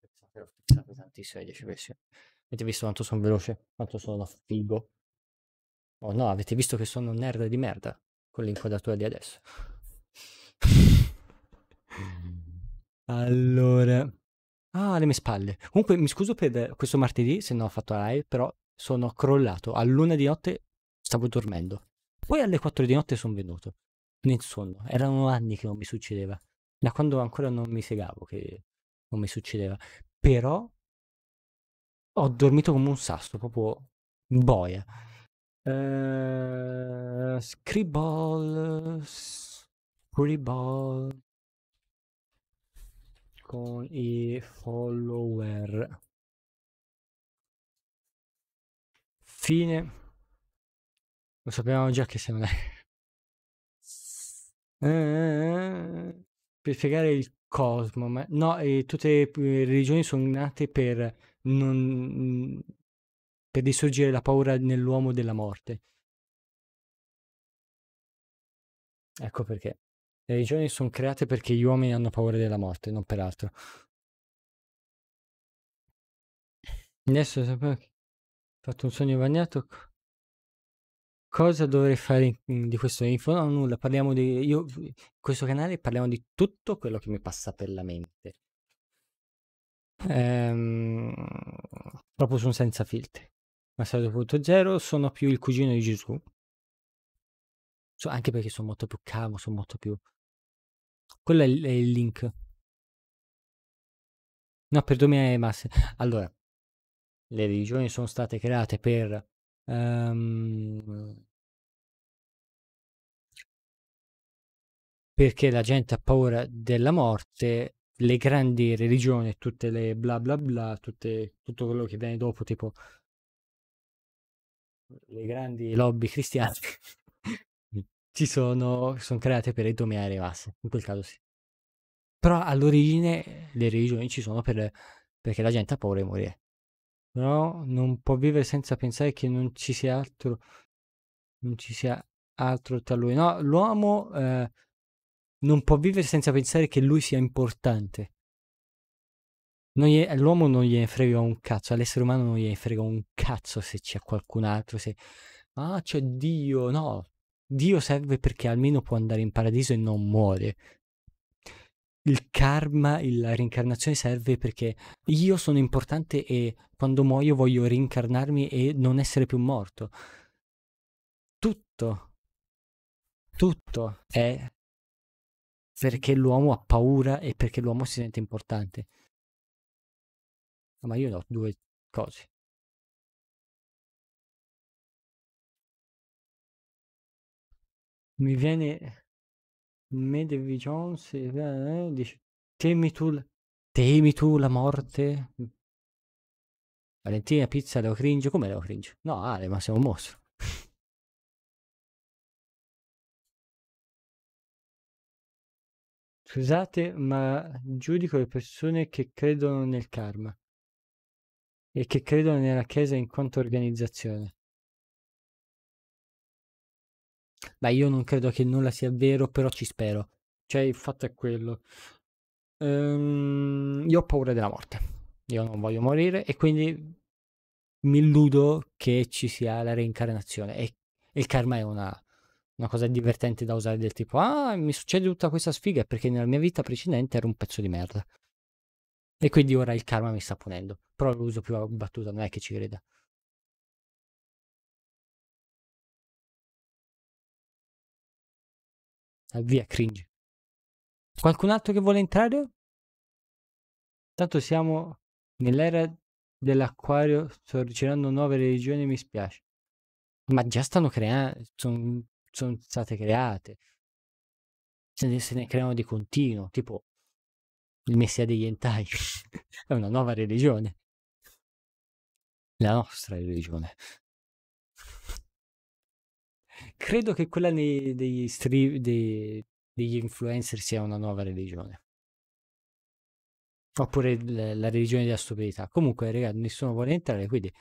Avete visto quanto sono veloce, quanto sono figo? Oh no, avete visto che sono un nerd di merda con l'inquadratura di adesso. allora... Ah, le mie spalle. Comunque mi scuso per questo martedì, se non ho fatto live, però sono crollato. luna di notte stavo dormendo. Poi alle 4 di notte sono venuto nel sonno. Erano anni che non mi succedeva. Da quando ancora non mi segavo che non mi succedeva. Però ho dormito come un sasso, proprio boia. Uh, eh, scribble. Scribble. Con i follower. Fine. Lo sapevamo già che siamo lei. Eh, eh, eh, eh, per spiegare il cosmo, ma no, e tutte le religioni sono nate per non mm, per distruggere la paura nell'uomo della morte. Ecco perché. Le religioni sono create perché gli uomini hanno paura della morte, non per altro. Adesso sappiamo che Fatto un sogno bagnato. Cosa dovrei fare in- di questo info? No, nulla, parliamo di... Io, in questo canale parliamo di tutto quello che mi passa per la mente. Ehm, proprio sono senza filtri. Masato 2.0, sono più il cugino di Gesù. So, anche perché sono molto più calmo, sono molto più... Quello è il, è il link. No, per domani è Massimo. Allora, le religioni sono state create per um, perché la gente ha paura della morte, le grandi religioni, tutte le bla bla bla, tutte, tutto quello che viene dopo, tipo le grandi lobby cristiane, ci sono, sono create per dominare le masse, in quel caso sì. Però all'origine le religioni ci sono per, perché la gente ha paura di morire. Però non può vivere senza pensare che non ci sia altro, non ci sia altro tra lui. No, l'uomo eh, non può vivere senza pensare che lui sia importante. Non gli, l'uomo non gliene frega un cazzo, all'essere umano non gliene frega un cazzo se c'è qualcun altro, se ah c'è Dio, no, Dio serve perché almeno può andare in paradiso e non muore il karma, la reincarnazione serve perché io sono importante e quando muoio voglio reincarnarmi e non essere più morto. Tutto, tutto è perché l'uomo ha paura e perché l'uomo si sente importante. Ma io ho due cose. Mi viene Medevy Jones eh, eh dice temi tu, temi tu la morte Valentina Pizza Leo Cringe come Leo Cringe? no Ale ma sei un mostro scusate ma giudico le persone che credono nel karma e che credono nella chiesa in quanto organizzazione Beh, io non credo che nulla sia vero, però ci spero. Cioè, il fatto è quello. Ehm, io ho paura della morte. Io non voglio morire e quindi mi illudo che ci sia la reincarnazione. E, il karma è una, una cosa divertente da usare del tipo ah mi succede tutta questa sfiga perché nella mia vita precedente ero un pezzo di merda e quindi ora il karma mi sta punendo però lo uso più a battuta non è che ci creda Ah, via cringe. Qualcun altro che vuole entrare? Tanto siamo nell'era dell'acquario, sorgeranno nuove religioni, mi spiace. Ma già stanno creando, sono son state create. Se ne, se ne creano di continuo, tipo il messia degli entai. È una nuova religione. La nostra religione credo che quella dei, degli, stri, dei, degli influencer sia una nuova religione. Oppure la, la religione della stupidità. Comunque, ragazzi, nessuno vuole entrare, quindi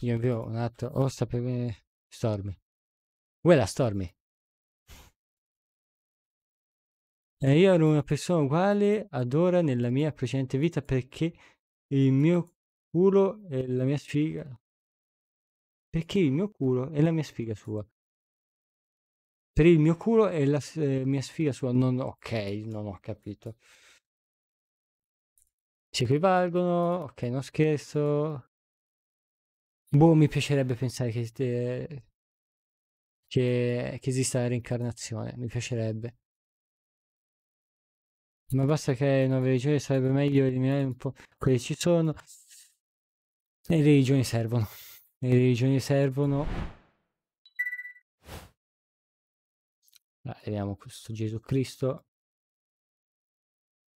io invio un altro... Oh, sta per me... Stormy. Quella Stormy. Eh, io ero una persona uguale ad ora nella mia precedente vita perché il mio culo e la mia sfiga perché il mio culo è la mia sfiga sua. Per il mio culo e la eh, mia sfiga sua. Non, ok, non ho capito. Si equivalgono. Ok, non scherzo. Boh, mi piacerebbe pensare che, eh, che, che esista la reincarnazione. Mi piacerebbe. Ma basta che nuove religioni sarebbe meglio eliminare un po' quelle che ci sono. Le religioni servono. Le religioni servono. Allora, vediamo questo Gesù Cristo.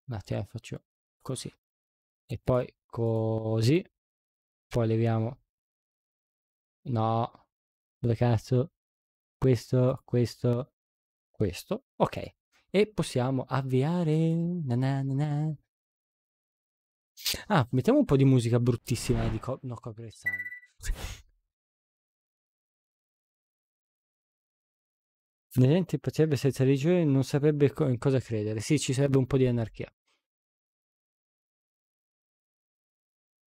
Un attimo, faccio così. E poi così. Poi leviamo. No. Dove cazzo? Questo, questo, questo. Ok. E possiamo avviare. Na na na ah, mettiamo un po' di musica bruttissima di co- no, copyright sound. La gente potrebbe senza religione non saprebbe co- in cosa credere. Sì, ci sarebbe un po' di anarchia.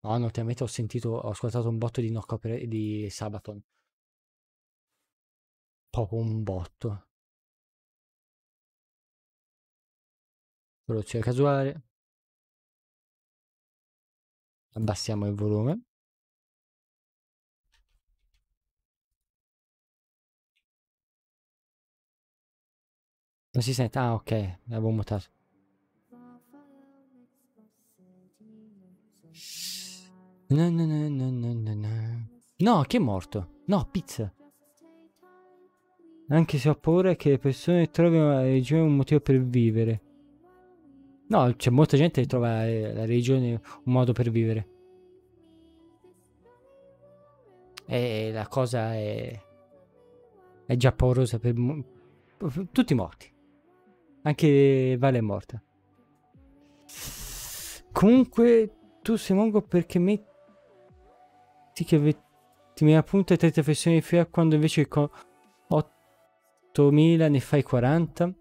No, notoriamente ho sentito, ho ascoltato un botto di, no di Sabaton. Proprio un botto. Produzione casuale. Abbassiamo il volume. Non si sente? Ah, ok, l'avevo mutato. No, no, no, no, no, no. No, chi è morto? No, pizza. Anche se ho paura che le persone trovino la religione un motivo per vivere. No, c'è molta gente che trova eh, la religione un modo per vivere. E la cosa è... è già paurosa per... tutti morti. Anche Vale è morta. Comunque, tu sei mongo perché metti che ve... ti metti a punto 30 flessioni di fila quando invece con 8000 ne fai 40?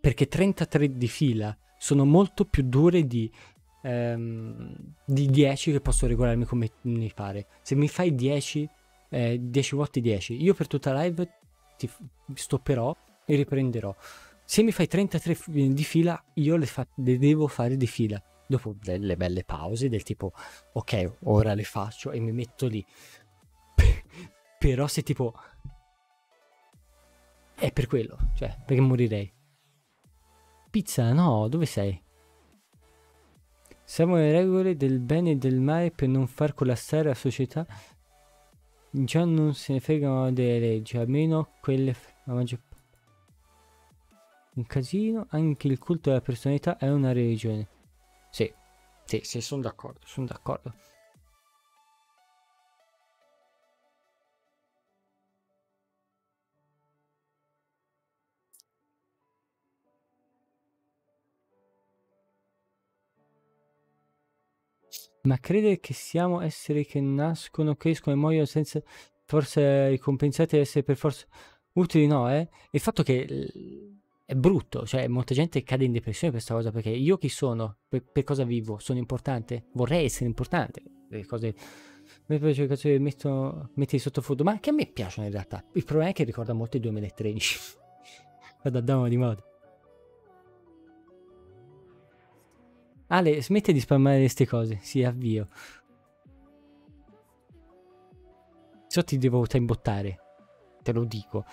Perché 33 di fila sono molto più dure di, ehm, di 10 che posso regolarmi come mi pare. Se mi fai 10, eh, 10 volte 10, io per tutta live ti stopperò e riprenderò. Se mi fai 33 eh, di fila, io le, fa le devo fare di fila. Dopo delle belle pause, del tipo, ok, ora le faccio e mi metto lì. Però se tipo... È per quello, cioè, perché morirei. Pizza, no, dove sei? Siamo le regole del bene e del male per non far collassare la società. Già non se ne fregano delle leggi, almeno quelle la maggior parte un casino. Anche il culto della personalità è una religione. Sì, sì, sì, sono d'accordo, sono d'accordo. Ma credere che siamo esseri che nascono, crescono e muoiono senza forse ricompensati ad essere per forza utili, no, eh? Il fatto che è brutto, cioè molta gente cade in depressione per questa cosa perché io chi sono, per, per cosa vivo, sono importante, vorrei essere importante, le cose mi piace le cose che metto, metti sottofondo, ma anche a me piacciono in realtà, il problema è che ricorda molto il 2013, guarda andiamo di moda. Ale, smetti di spammare queste cose, sì avvio. Se ti devo imbottare, te lo dico.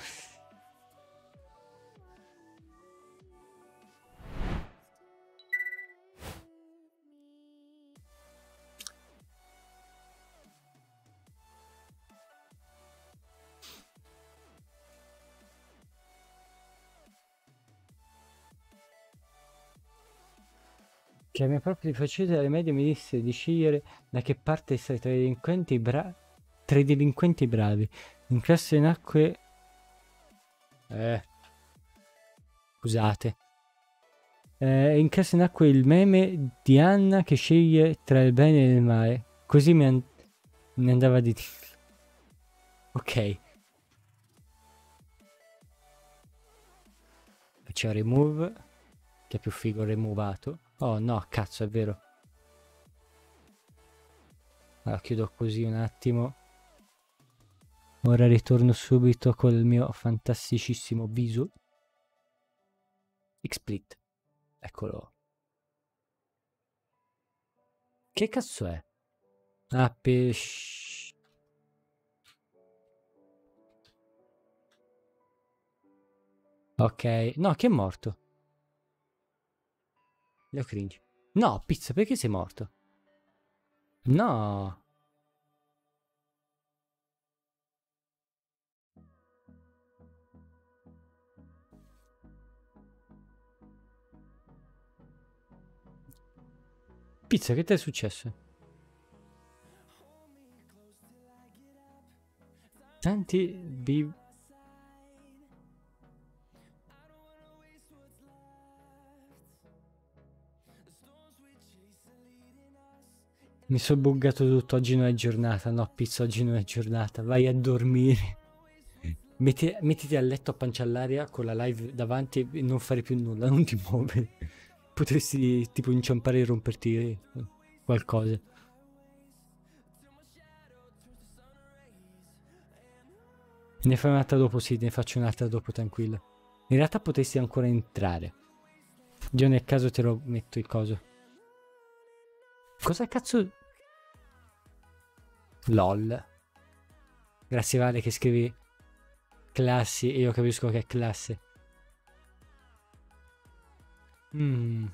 che cioè, a mia propria faceta alle medie mi disse di scegliere da che parte stare tra i delinquenti, bravi. tra i delinquenti bravi. In classe nacque... Eh... Scusate. Eh, in classe nacque il meme di Anna che sceglie tra il bene e il male. Così mi, an- mi andava di Ok. Facciamo remove, che è più figo removato. Oh no, cazzo, è vero. Allora, chiudo così un attimo. Ora ritorno subito col mio fantasticissimo viso. Xplit. Eccolo. Che cazzo è? Ah, pesce. Ok. No, che è morto. Leo cringe. No, pizza, perché sei morto? No. Pizza, che ti è successo? Tanti bi Mi sono buggato tutto, oggi non è giornata, no pizza, oggi non è giornata, vai a dormire. Metti, mettiti a letto a pancia all'aria con la live davanti e non fare più nulla, non ti muovere. Potresti tipo inciampare e romperti qualcosa. Ne fai un'altra dopo, sì, ne faccio un'altra dopo, tranquilla. In realtà potresti ancora entrare. Io nel caso te lo metto il coso. Cosa cazzo LOL. Grazie Vale che scrivi classi e io capisco che è classe. Mm.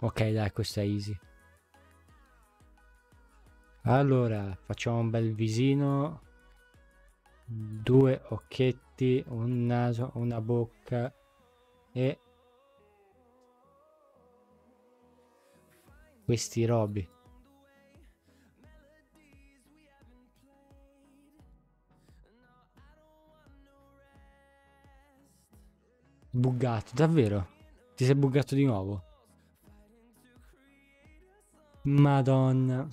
Ok, dai, questo è easy. Allora, facciamo un bel visino. Due occhietti, un naso, una bocca e questi robi. Buggato, davvero? Ti sei buggato di nuovo? Madonna.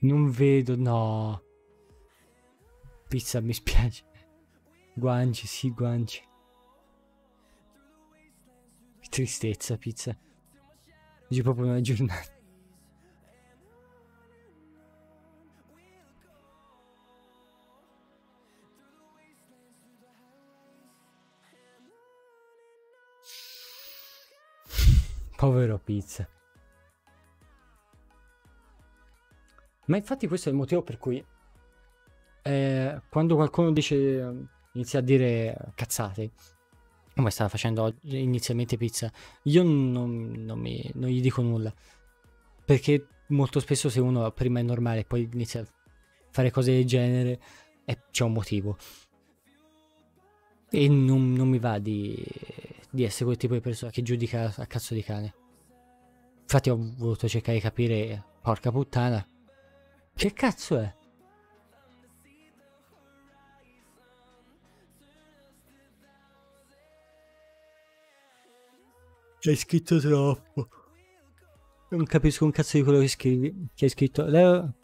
Non vedo, no. Pizza, mi spiace. Guance, sì, guance. Tristezza, pizza. Oggi è proprio una giornata. Povero Pizza. Ma infatti questo è il motivo per cui eh, quando qualcuno dice, inizia a dire cazzate, come stava facendo inizialmente Pizza, io non, non, mi, non gli dico nulla. Perché molto spesso se uno prima è normale e poi inizia a fare cose del genere, eh, c'è un motivo. E non, non mi va di di essere quel tipo di persona che giudica a cazzo di cane. Infatti ho voluto cercare di capire, porca puttana, che cazzo è? Hai scritto troppo. Non capisco un cazzo di quello che scrivi. Che hai scritto. Leo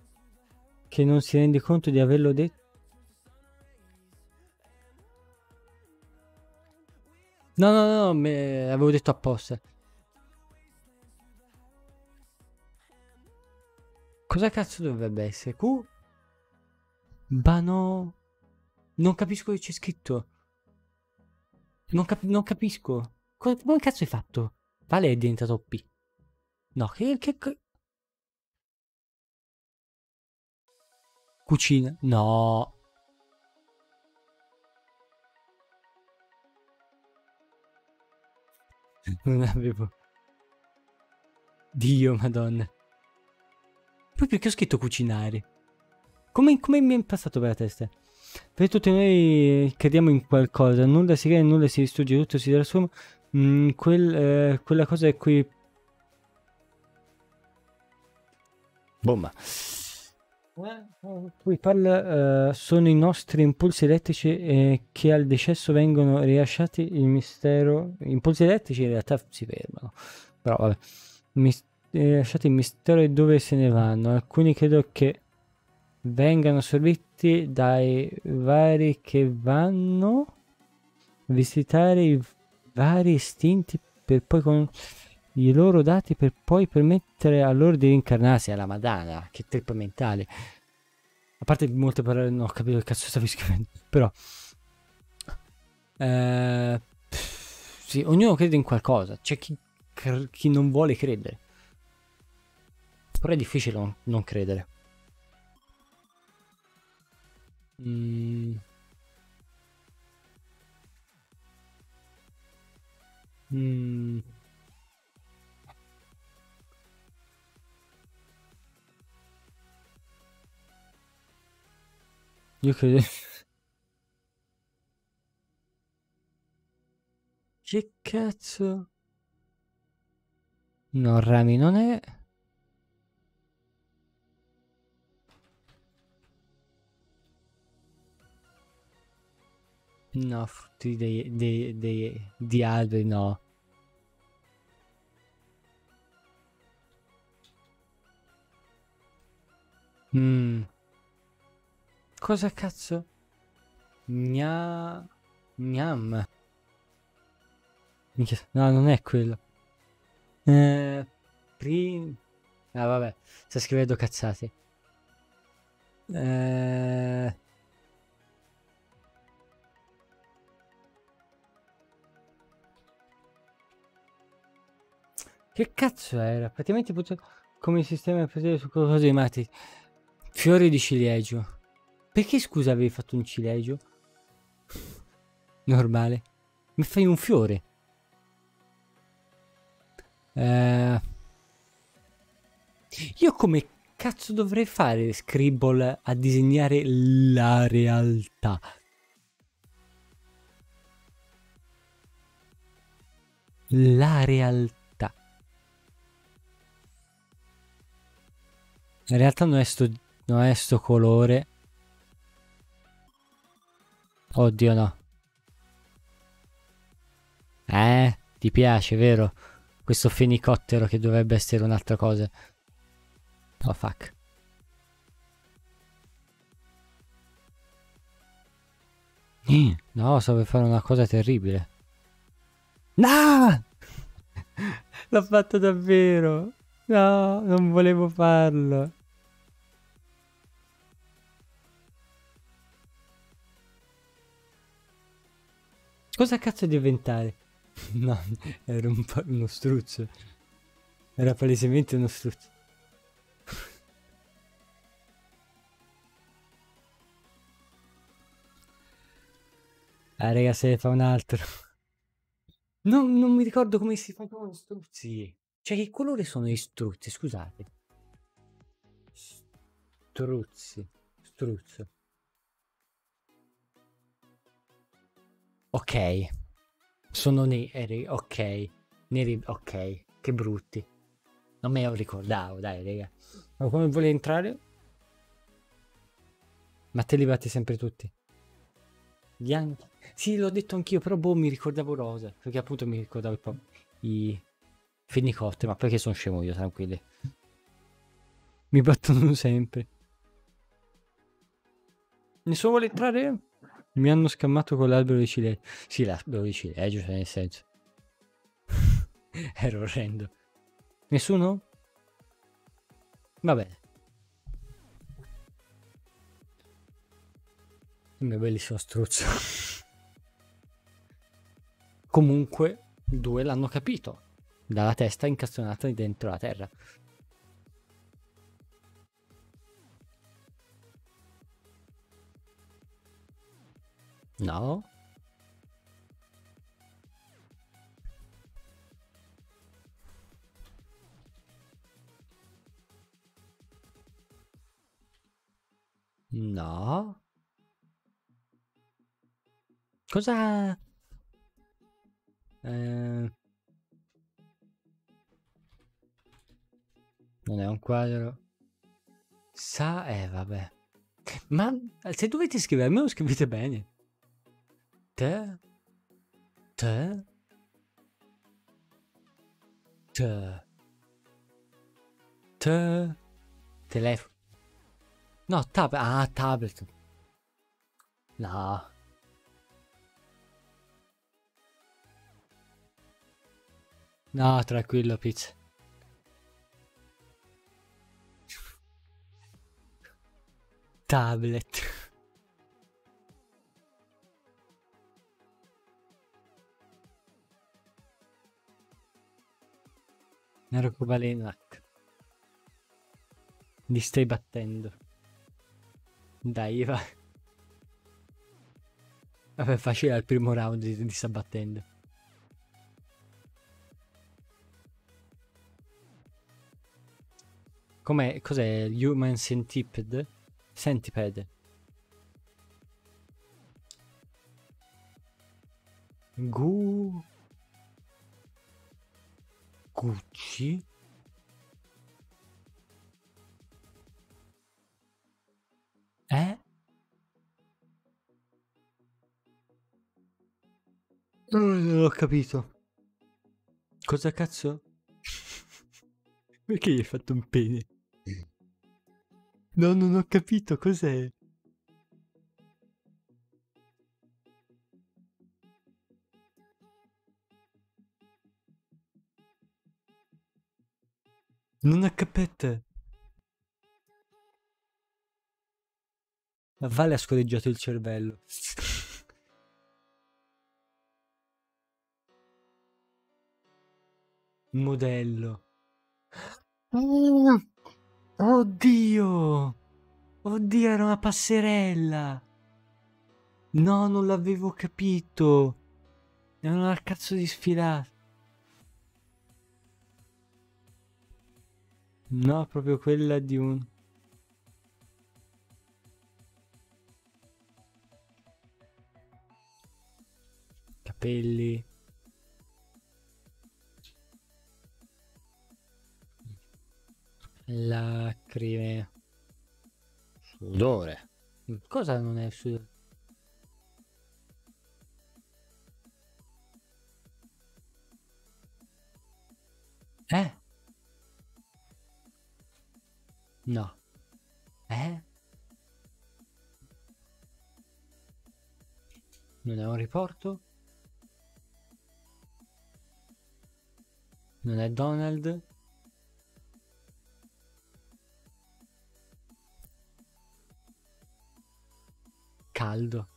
che non si rende conto di averlo detto. No, no, no, me... avevo detto apposta. Cosa cazzo dovrebbe essere? Q? Bano... Non capisco che c'è scritto. Non, cap non capisco. Co come cazzo hai fatto? Vale è diventato P. No, che... che... Cucina. No. non avevo... Dio, madonna. Poi perché ho scritto cucinare. Come, come mi è passato per la testa? Per tutti noi crediamo in qualcosa, nulla si crea, nulla si distrugge, tutto si trasforma. Mm, quel, eh, quella cosa è qui... Bomba. PayPal uh, eh, sono i nostri impulsi elettrici eh, che al decesso vengono rilasciati il mistero impulsi elettrici in realtà si fermano però vabbè Mis eh, rilasciati il mistero e dove se ne vanno alcuni credo che vengano assorbiti dai vari che vanno a visitare i vari istinti per poi con i loro dati per poi permettere a loro di rincarnarsi alla Madonna, Che trip mentale. A parte molte parole, non ho capito che cazzo stavi scrivendo, però... Eh, sì, ognuno crede in qualcosa, c'è chi, chi, non vuole credere. Però è difficile non, non credere. Mm. Mm. You could. che cazzo? No, Rami non è. No, frutti dei, dei, dei, di alberi no. Mmm. Cosa cazzo? Gna... Gnam. No, non è quello. Eh, prim... Ah, vabbè. Sta scrivendo cazzate. Eh... Che cazzo era? Praticamente potevo... come sistema per potere su qualcosa dei matti. Fiori di ciliegio. Perché scusa avevi fatto un cilegio? Normale. Mi fai un fiore. Eh... Io come cazzo dovrei fare Scribble a disegnare la realtà? La realtà. La realtà non è sto, non è sto colore. Oddio no. Eh, ti piace, vero? Questo fenicottero che dovrebbe essere un'altra cosa. Oh fuck. No, so per fare una cosa terribile. No! L'ho fatto davvero. No, non volevo farlo. Cosa cazzo diventare? no, era un po' uno struzzo. Era palesemente uno struzzo. ah, raga, se ne fa un altro. No, non mi ricordo come si facevano gli struzzi. Cioè, che colore sono gli struzzi? Scusate. Struzzi. Struzzo. ok. Sono neri, ok. Neri, ok. Che brutti. Non me lo ricordavo, dai, raga. Ma come vuole entrare? Ma te li batti sempre tutti. Bianchi. Sì, l'ho detto anch'io, però boh, mi ricordavo rosa. Perché appunto mi ricordavo i, po- i fenicotti, ma perché sono scemo io, tranquilli. Mi battono sempre. Nessuno vuole entrare? Mi hanno scammato con l'albero di ciliegio. Sì, l'albero di ciliegio, cioè nel senso. Ero orrendo. Nessuno? Va bene. Il mio bellissimo struzzo. Comunque, due l'hanno capito. Dalla testa incastonata dentro la terra. No. No. Cosa... Eh... Non è un quadro. Sa... Eh, vabbè. Ma eh, se dovete scrivere, almeno scrivete bene. Te? Te? Te? Te? Telefono. No, tab... Ah, tablet. No. No, tranquillo, Pizza. Tablet. Narcobaleno H. Li stai battendo. Dai, va. Vabbè, facile al primo round ti, sta battendo. Com'è? Cos'è? Human Centipede? Centipede. Gu... Gucci eh? Non ho capito. Cosa cazzo? Perché gli hai fatto un pene? No, non ho capito cos'è. Non ha capito. Ma Vale ha scorreggiato il cervello. Modello. Oddio! Oddio, era una passerella! No, non l'avevo capito! Era una cazzo di sfilata. No, proprio quella di un... Capelli. Lacrime. Sudore. Cosa non è sudore? Eh? No. Eh? Non è un riporto? Non è Donald? Caldo.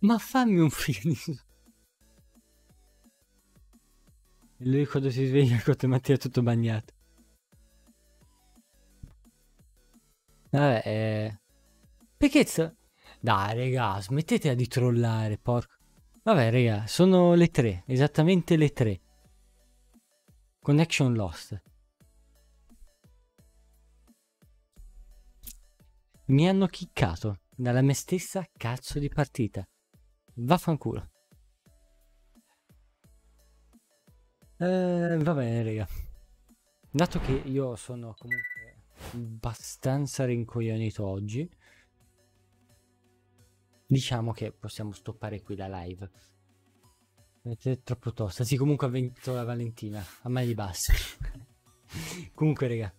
Ma fammi un figlio. E lui quando si sveglia questa mattina è tutto bagnato. Vabbè, eh... Perché... Dai, raga, smettete di trollare, porco. Vabbè, raga, sono le tre, esattamente le tre. Connection lost. Mi hanno chiccato dalla me stessa cazzo di partita. Vaffanculo. Eh, va bene, raga. Dato che io sono comunque abbastanza rincoglionito oggi, diciamo che possiamo stoppare qui la live. È troppo tosta. Sì, comunque ha vinto la Valentina. A me gli comunque, raga.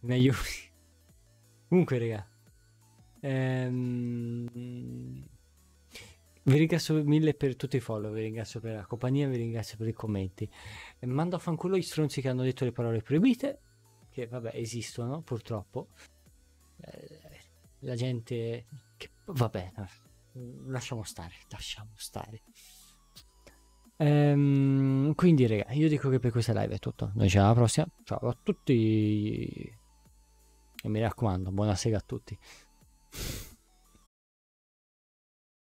Mi aiuti. Comunque, raga. Ehm... Vi ringrazio mille per tutti i follow, vi ringrazio per la compagnia, vi ringrazio per i commenti. Mando a fanculo gli stronzi che hanno detto le parole proibite, che vabbè esistono purtroppo. Eh, la gente... Che, vabbè, lasciamo stare, lasciamo stare. Ehm, quindi raga, io dico che per questa live è tutto. Noi ci vediamo alla prossima. Ciao a tutti. E mi raccomando, buona sera a tutti.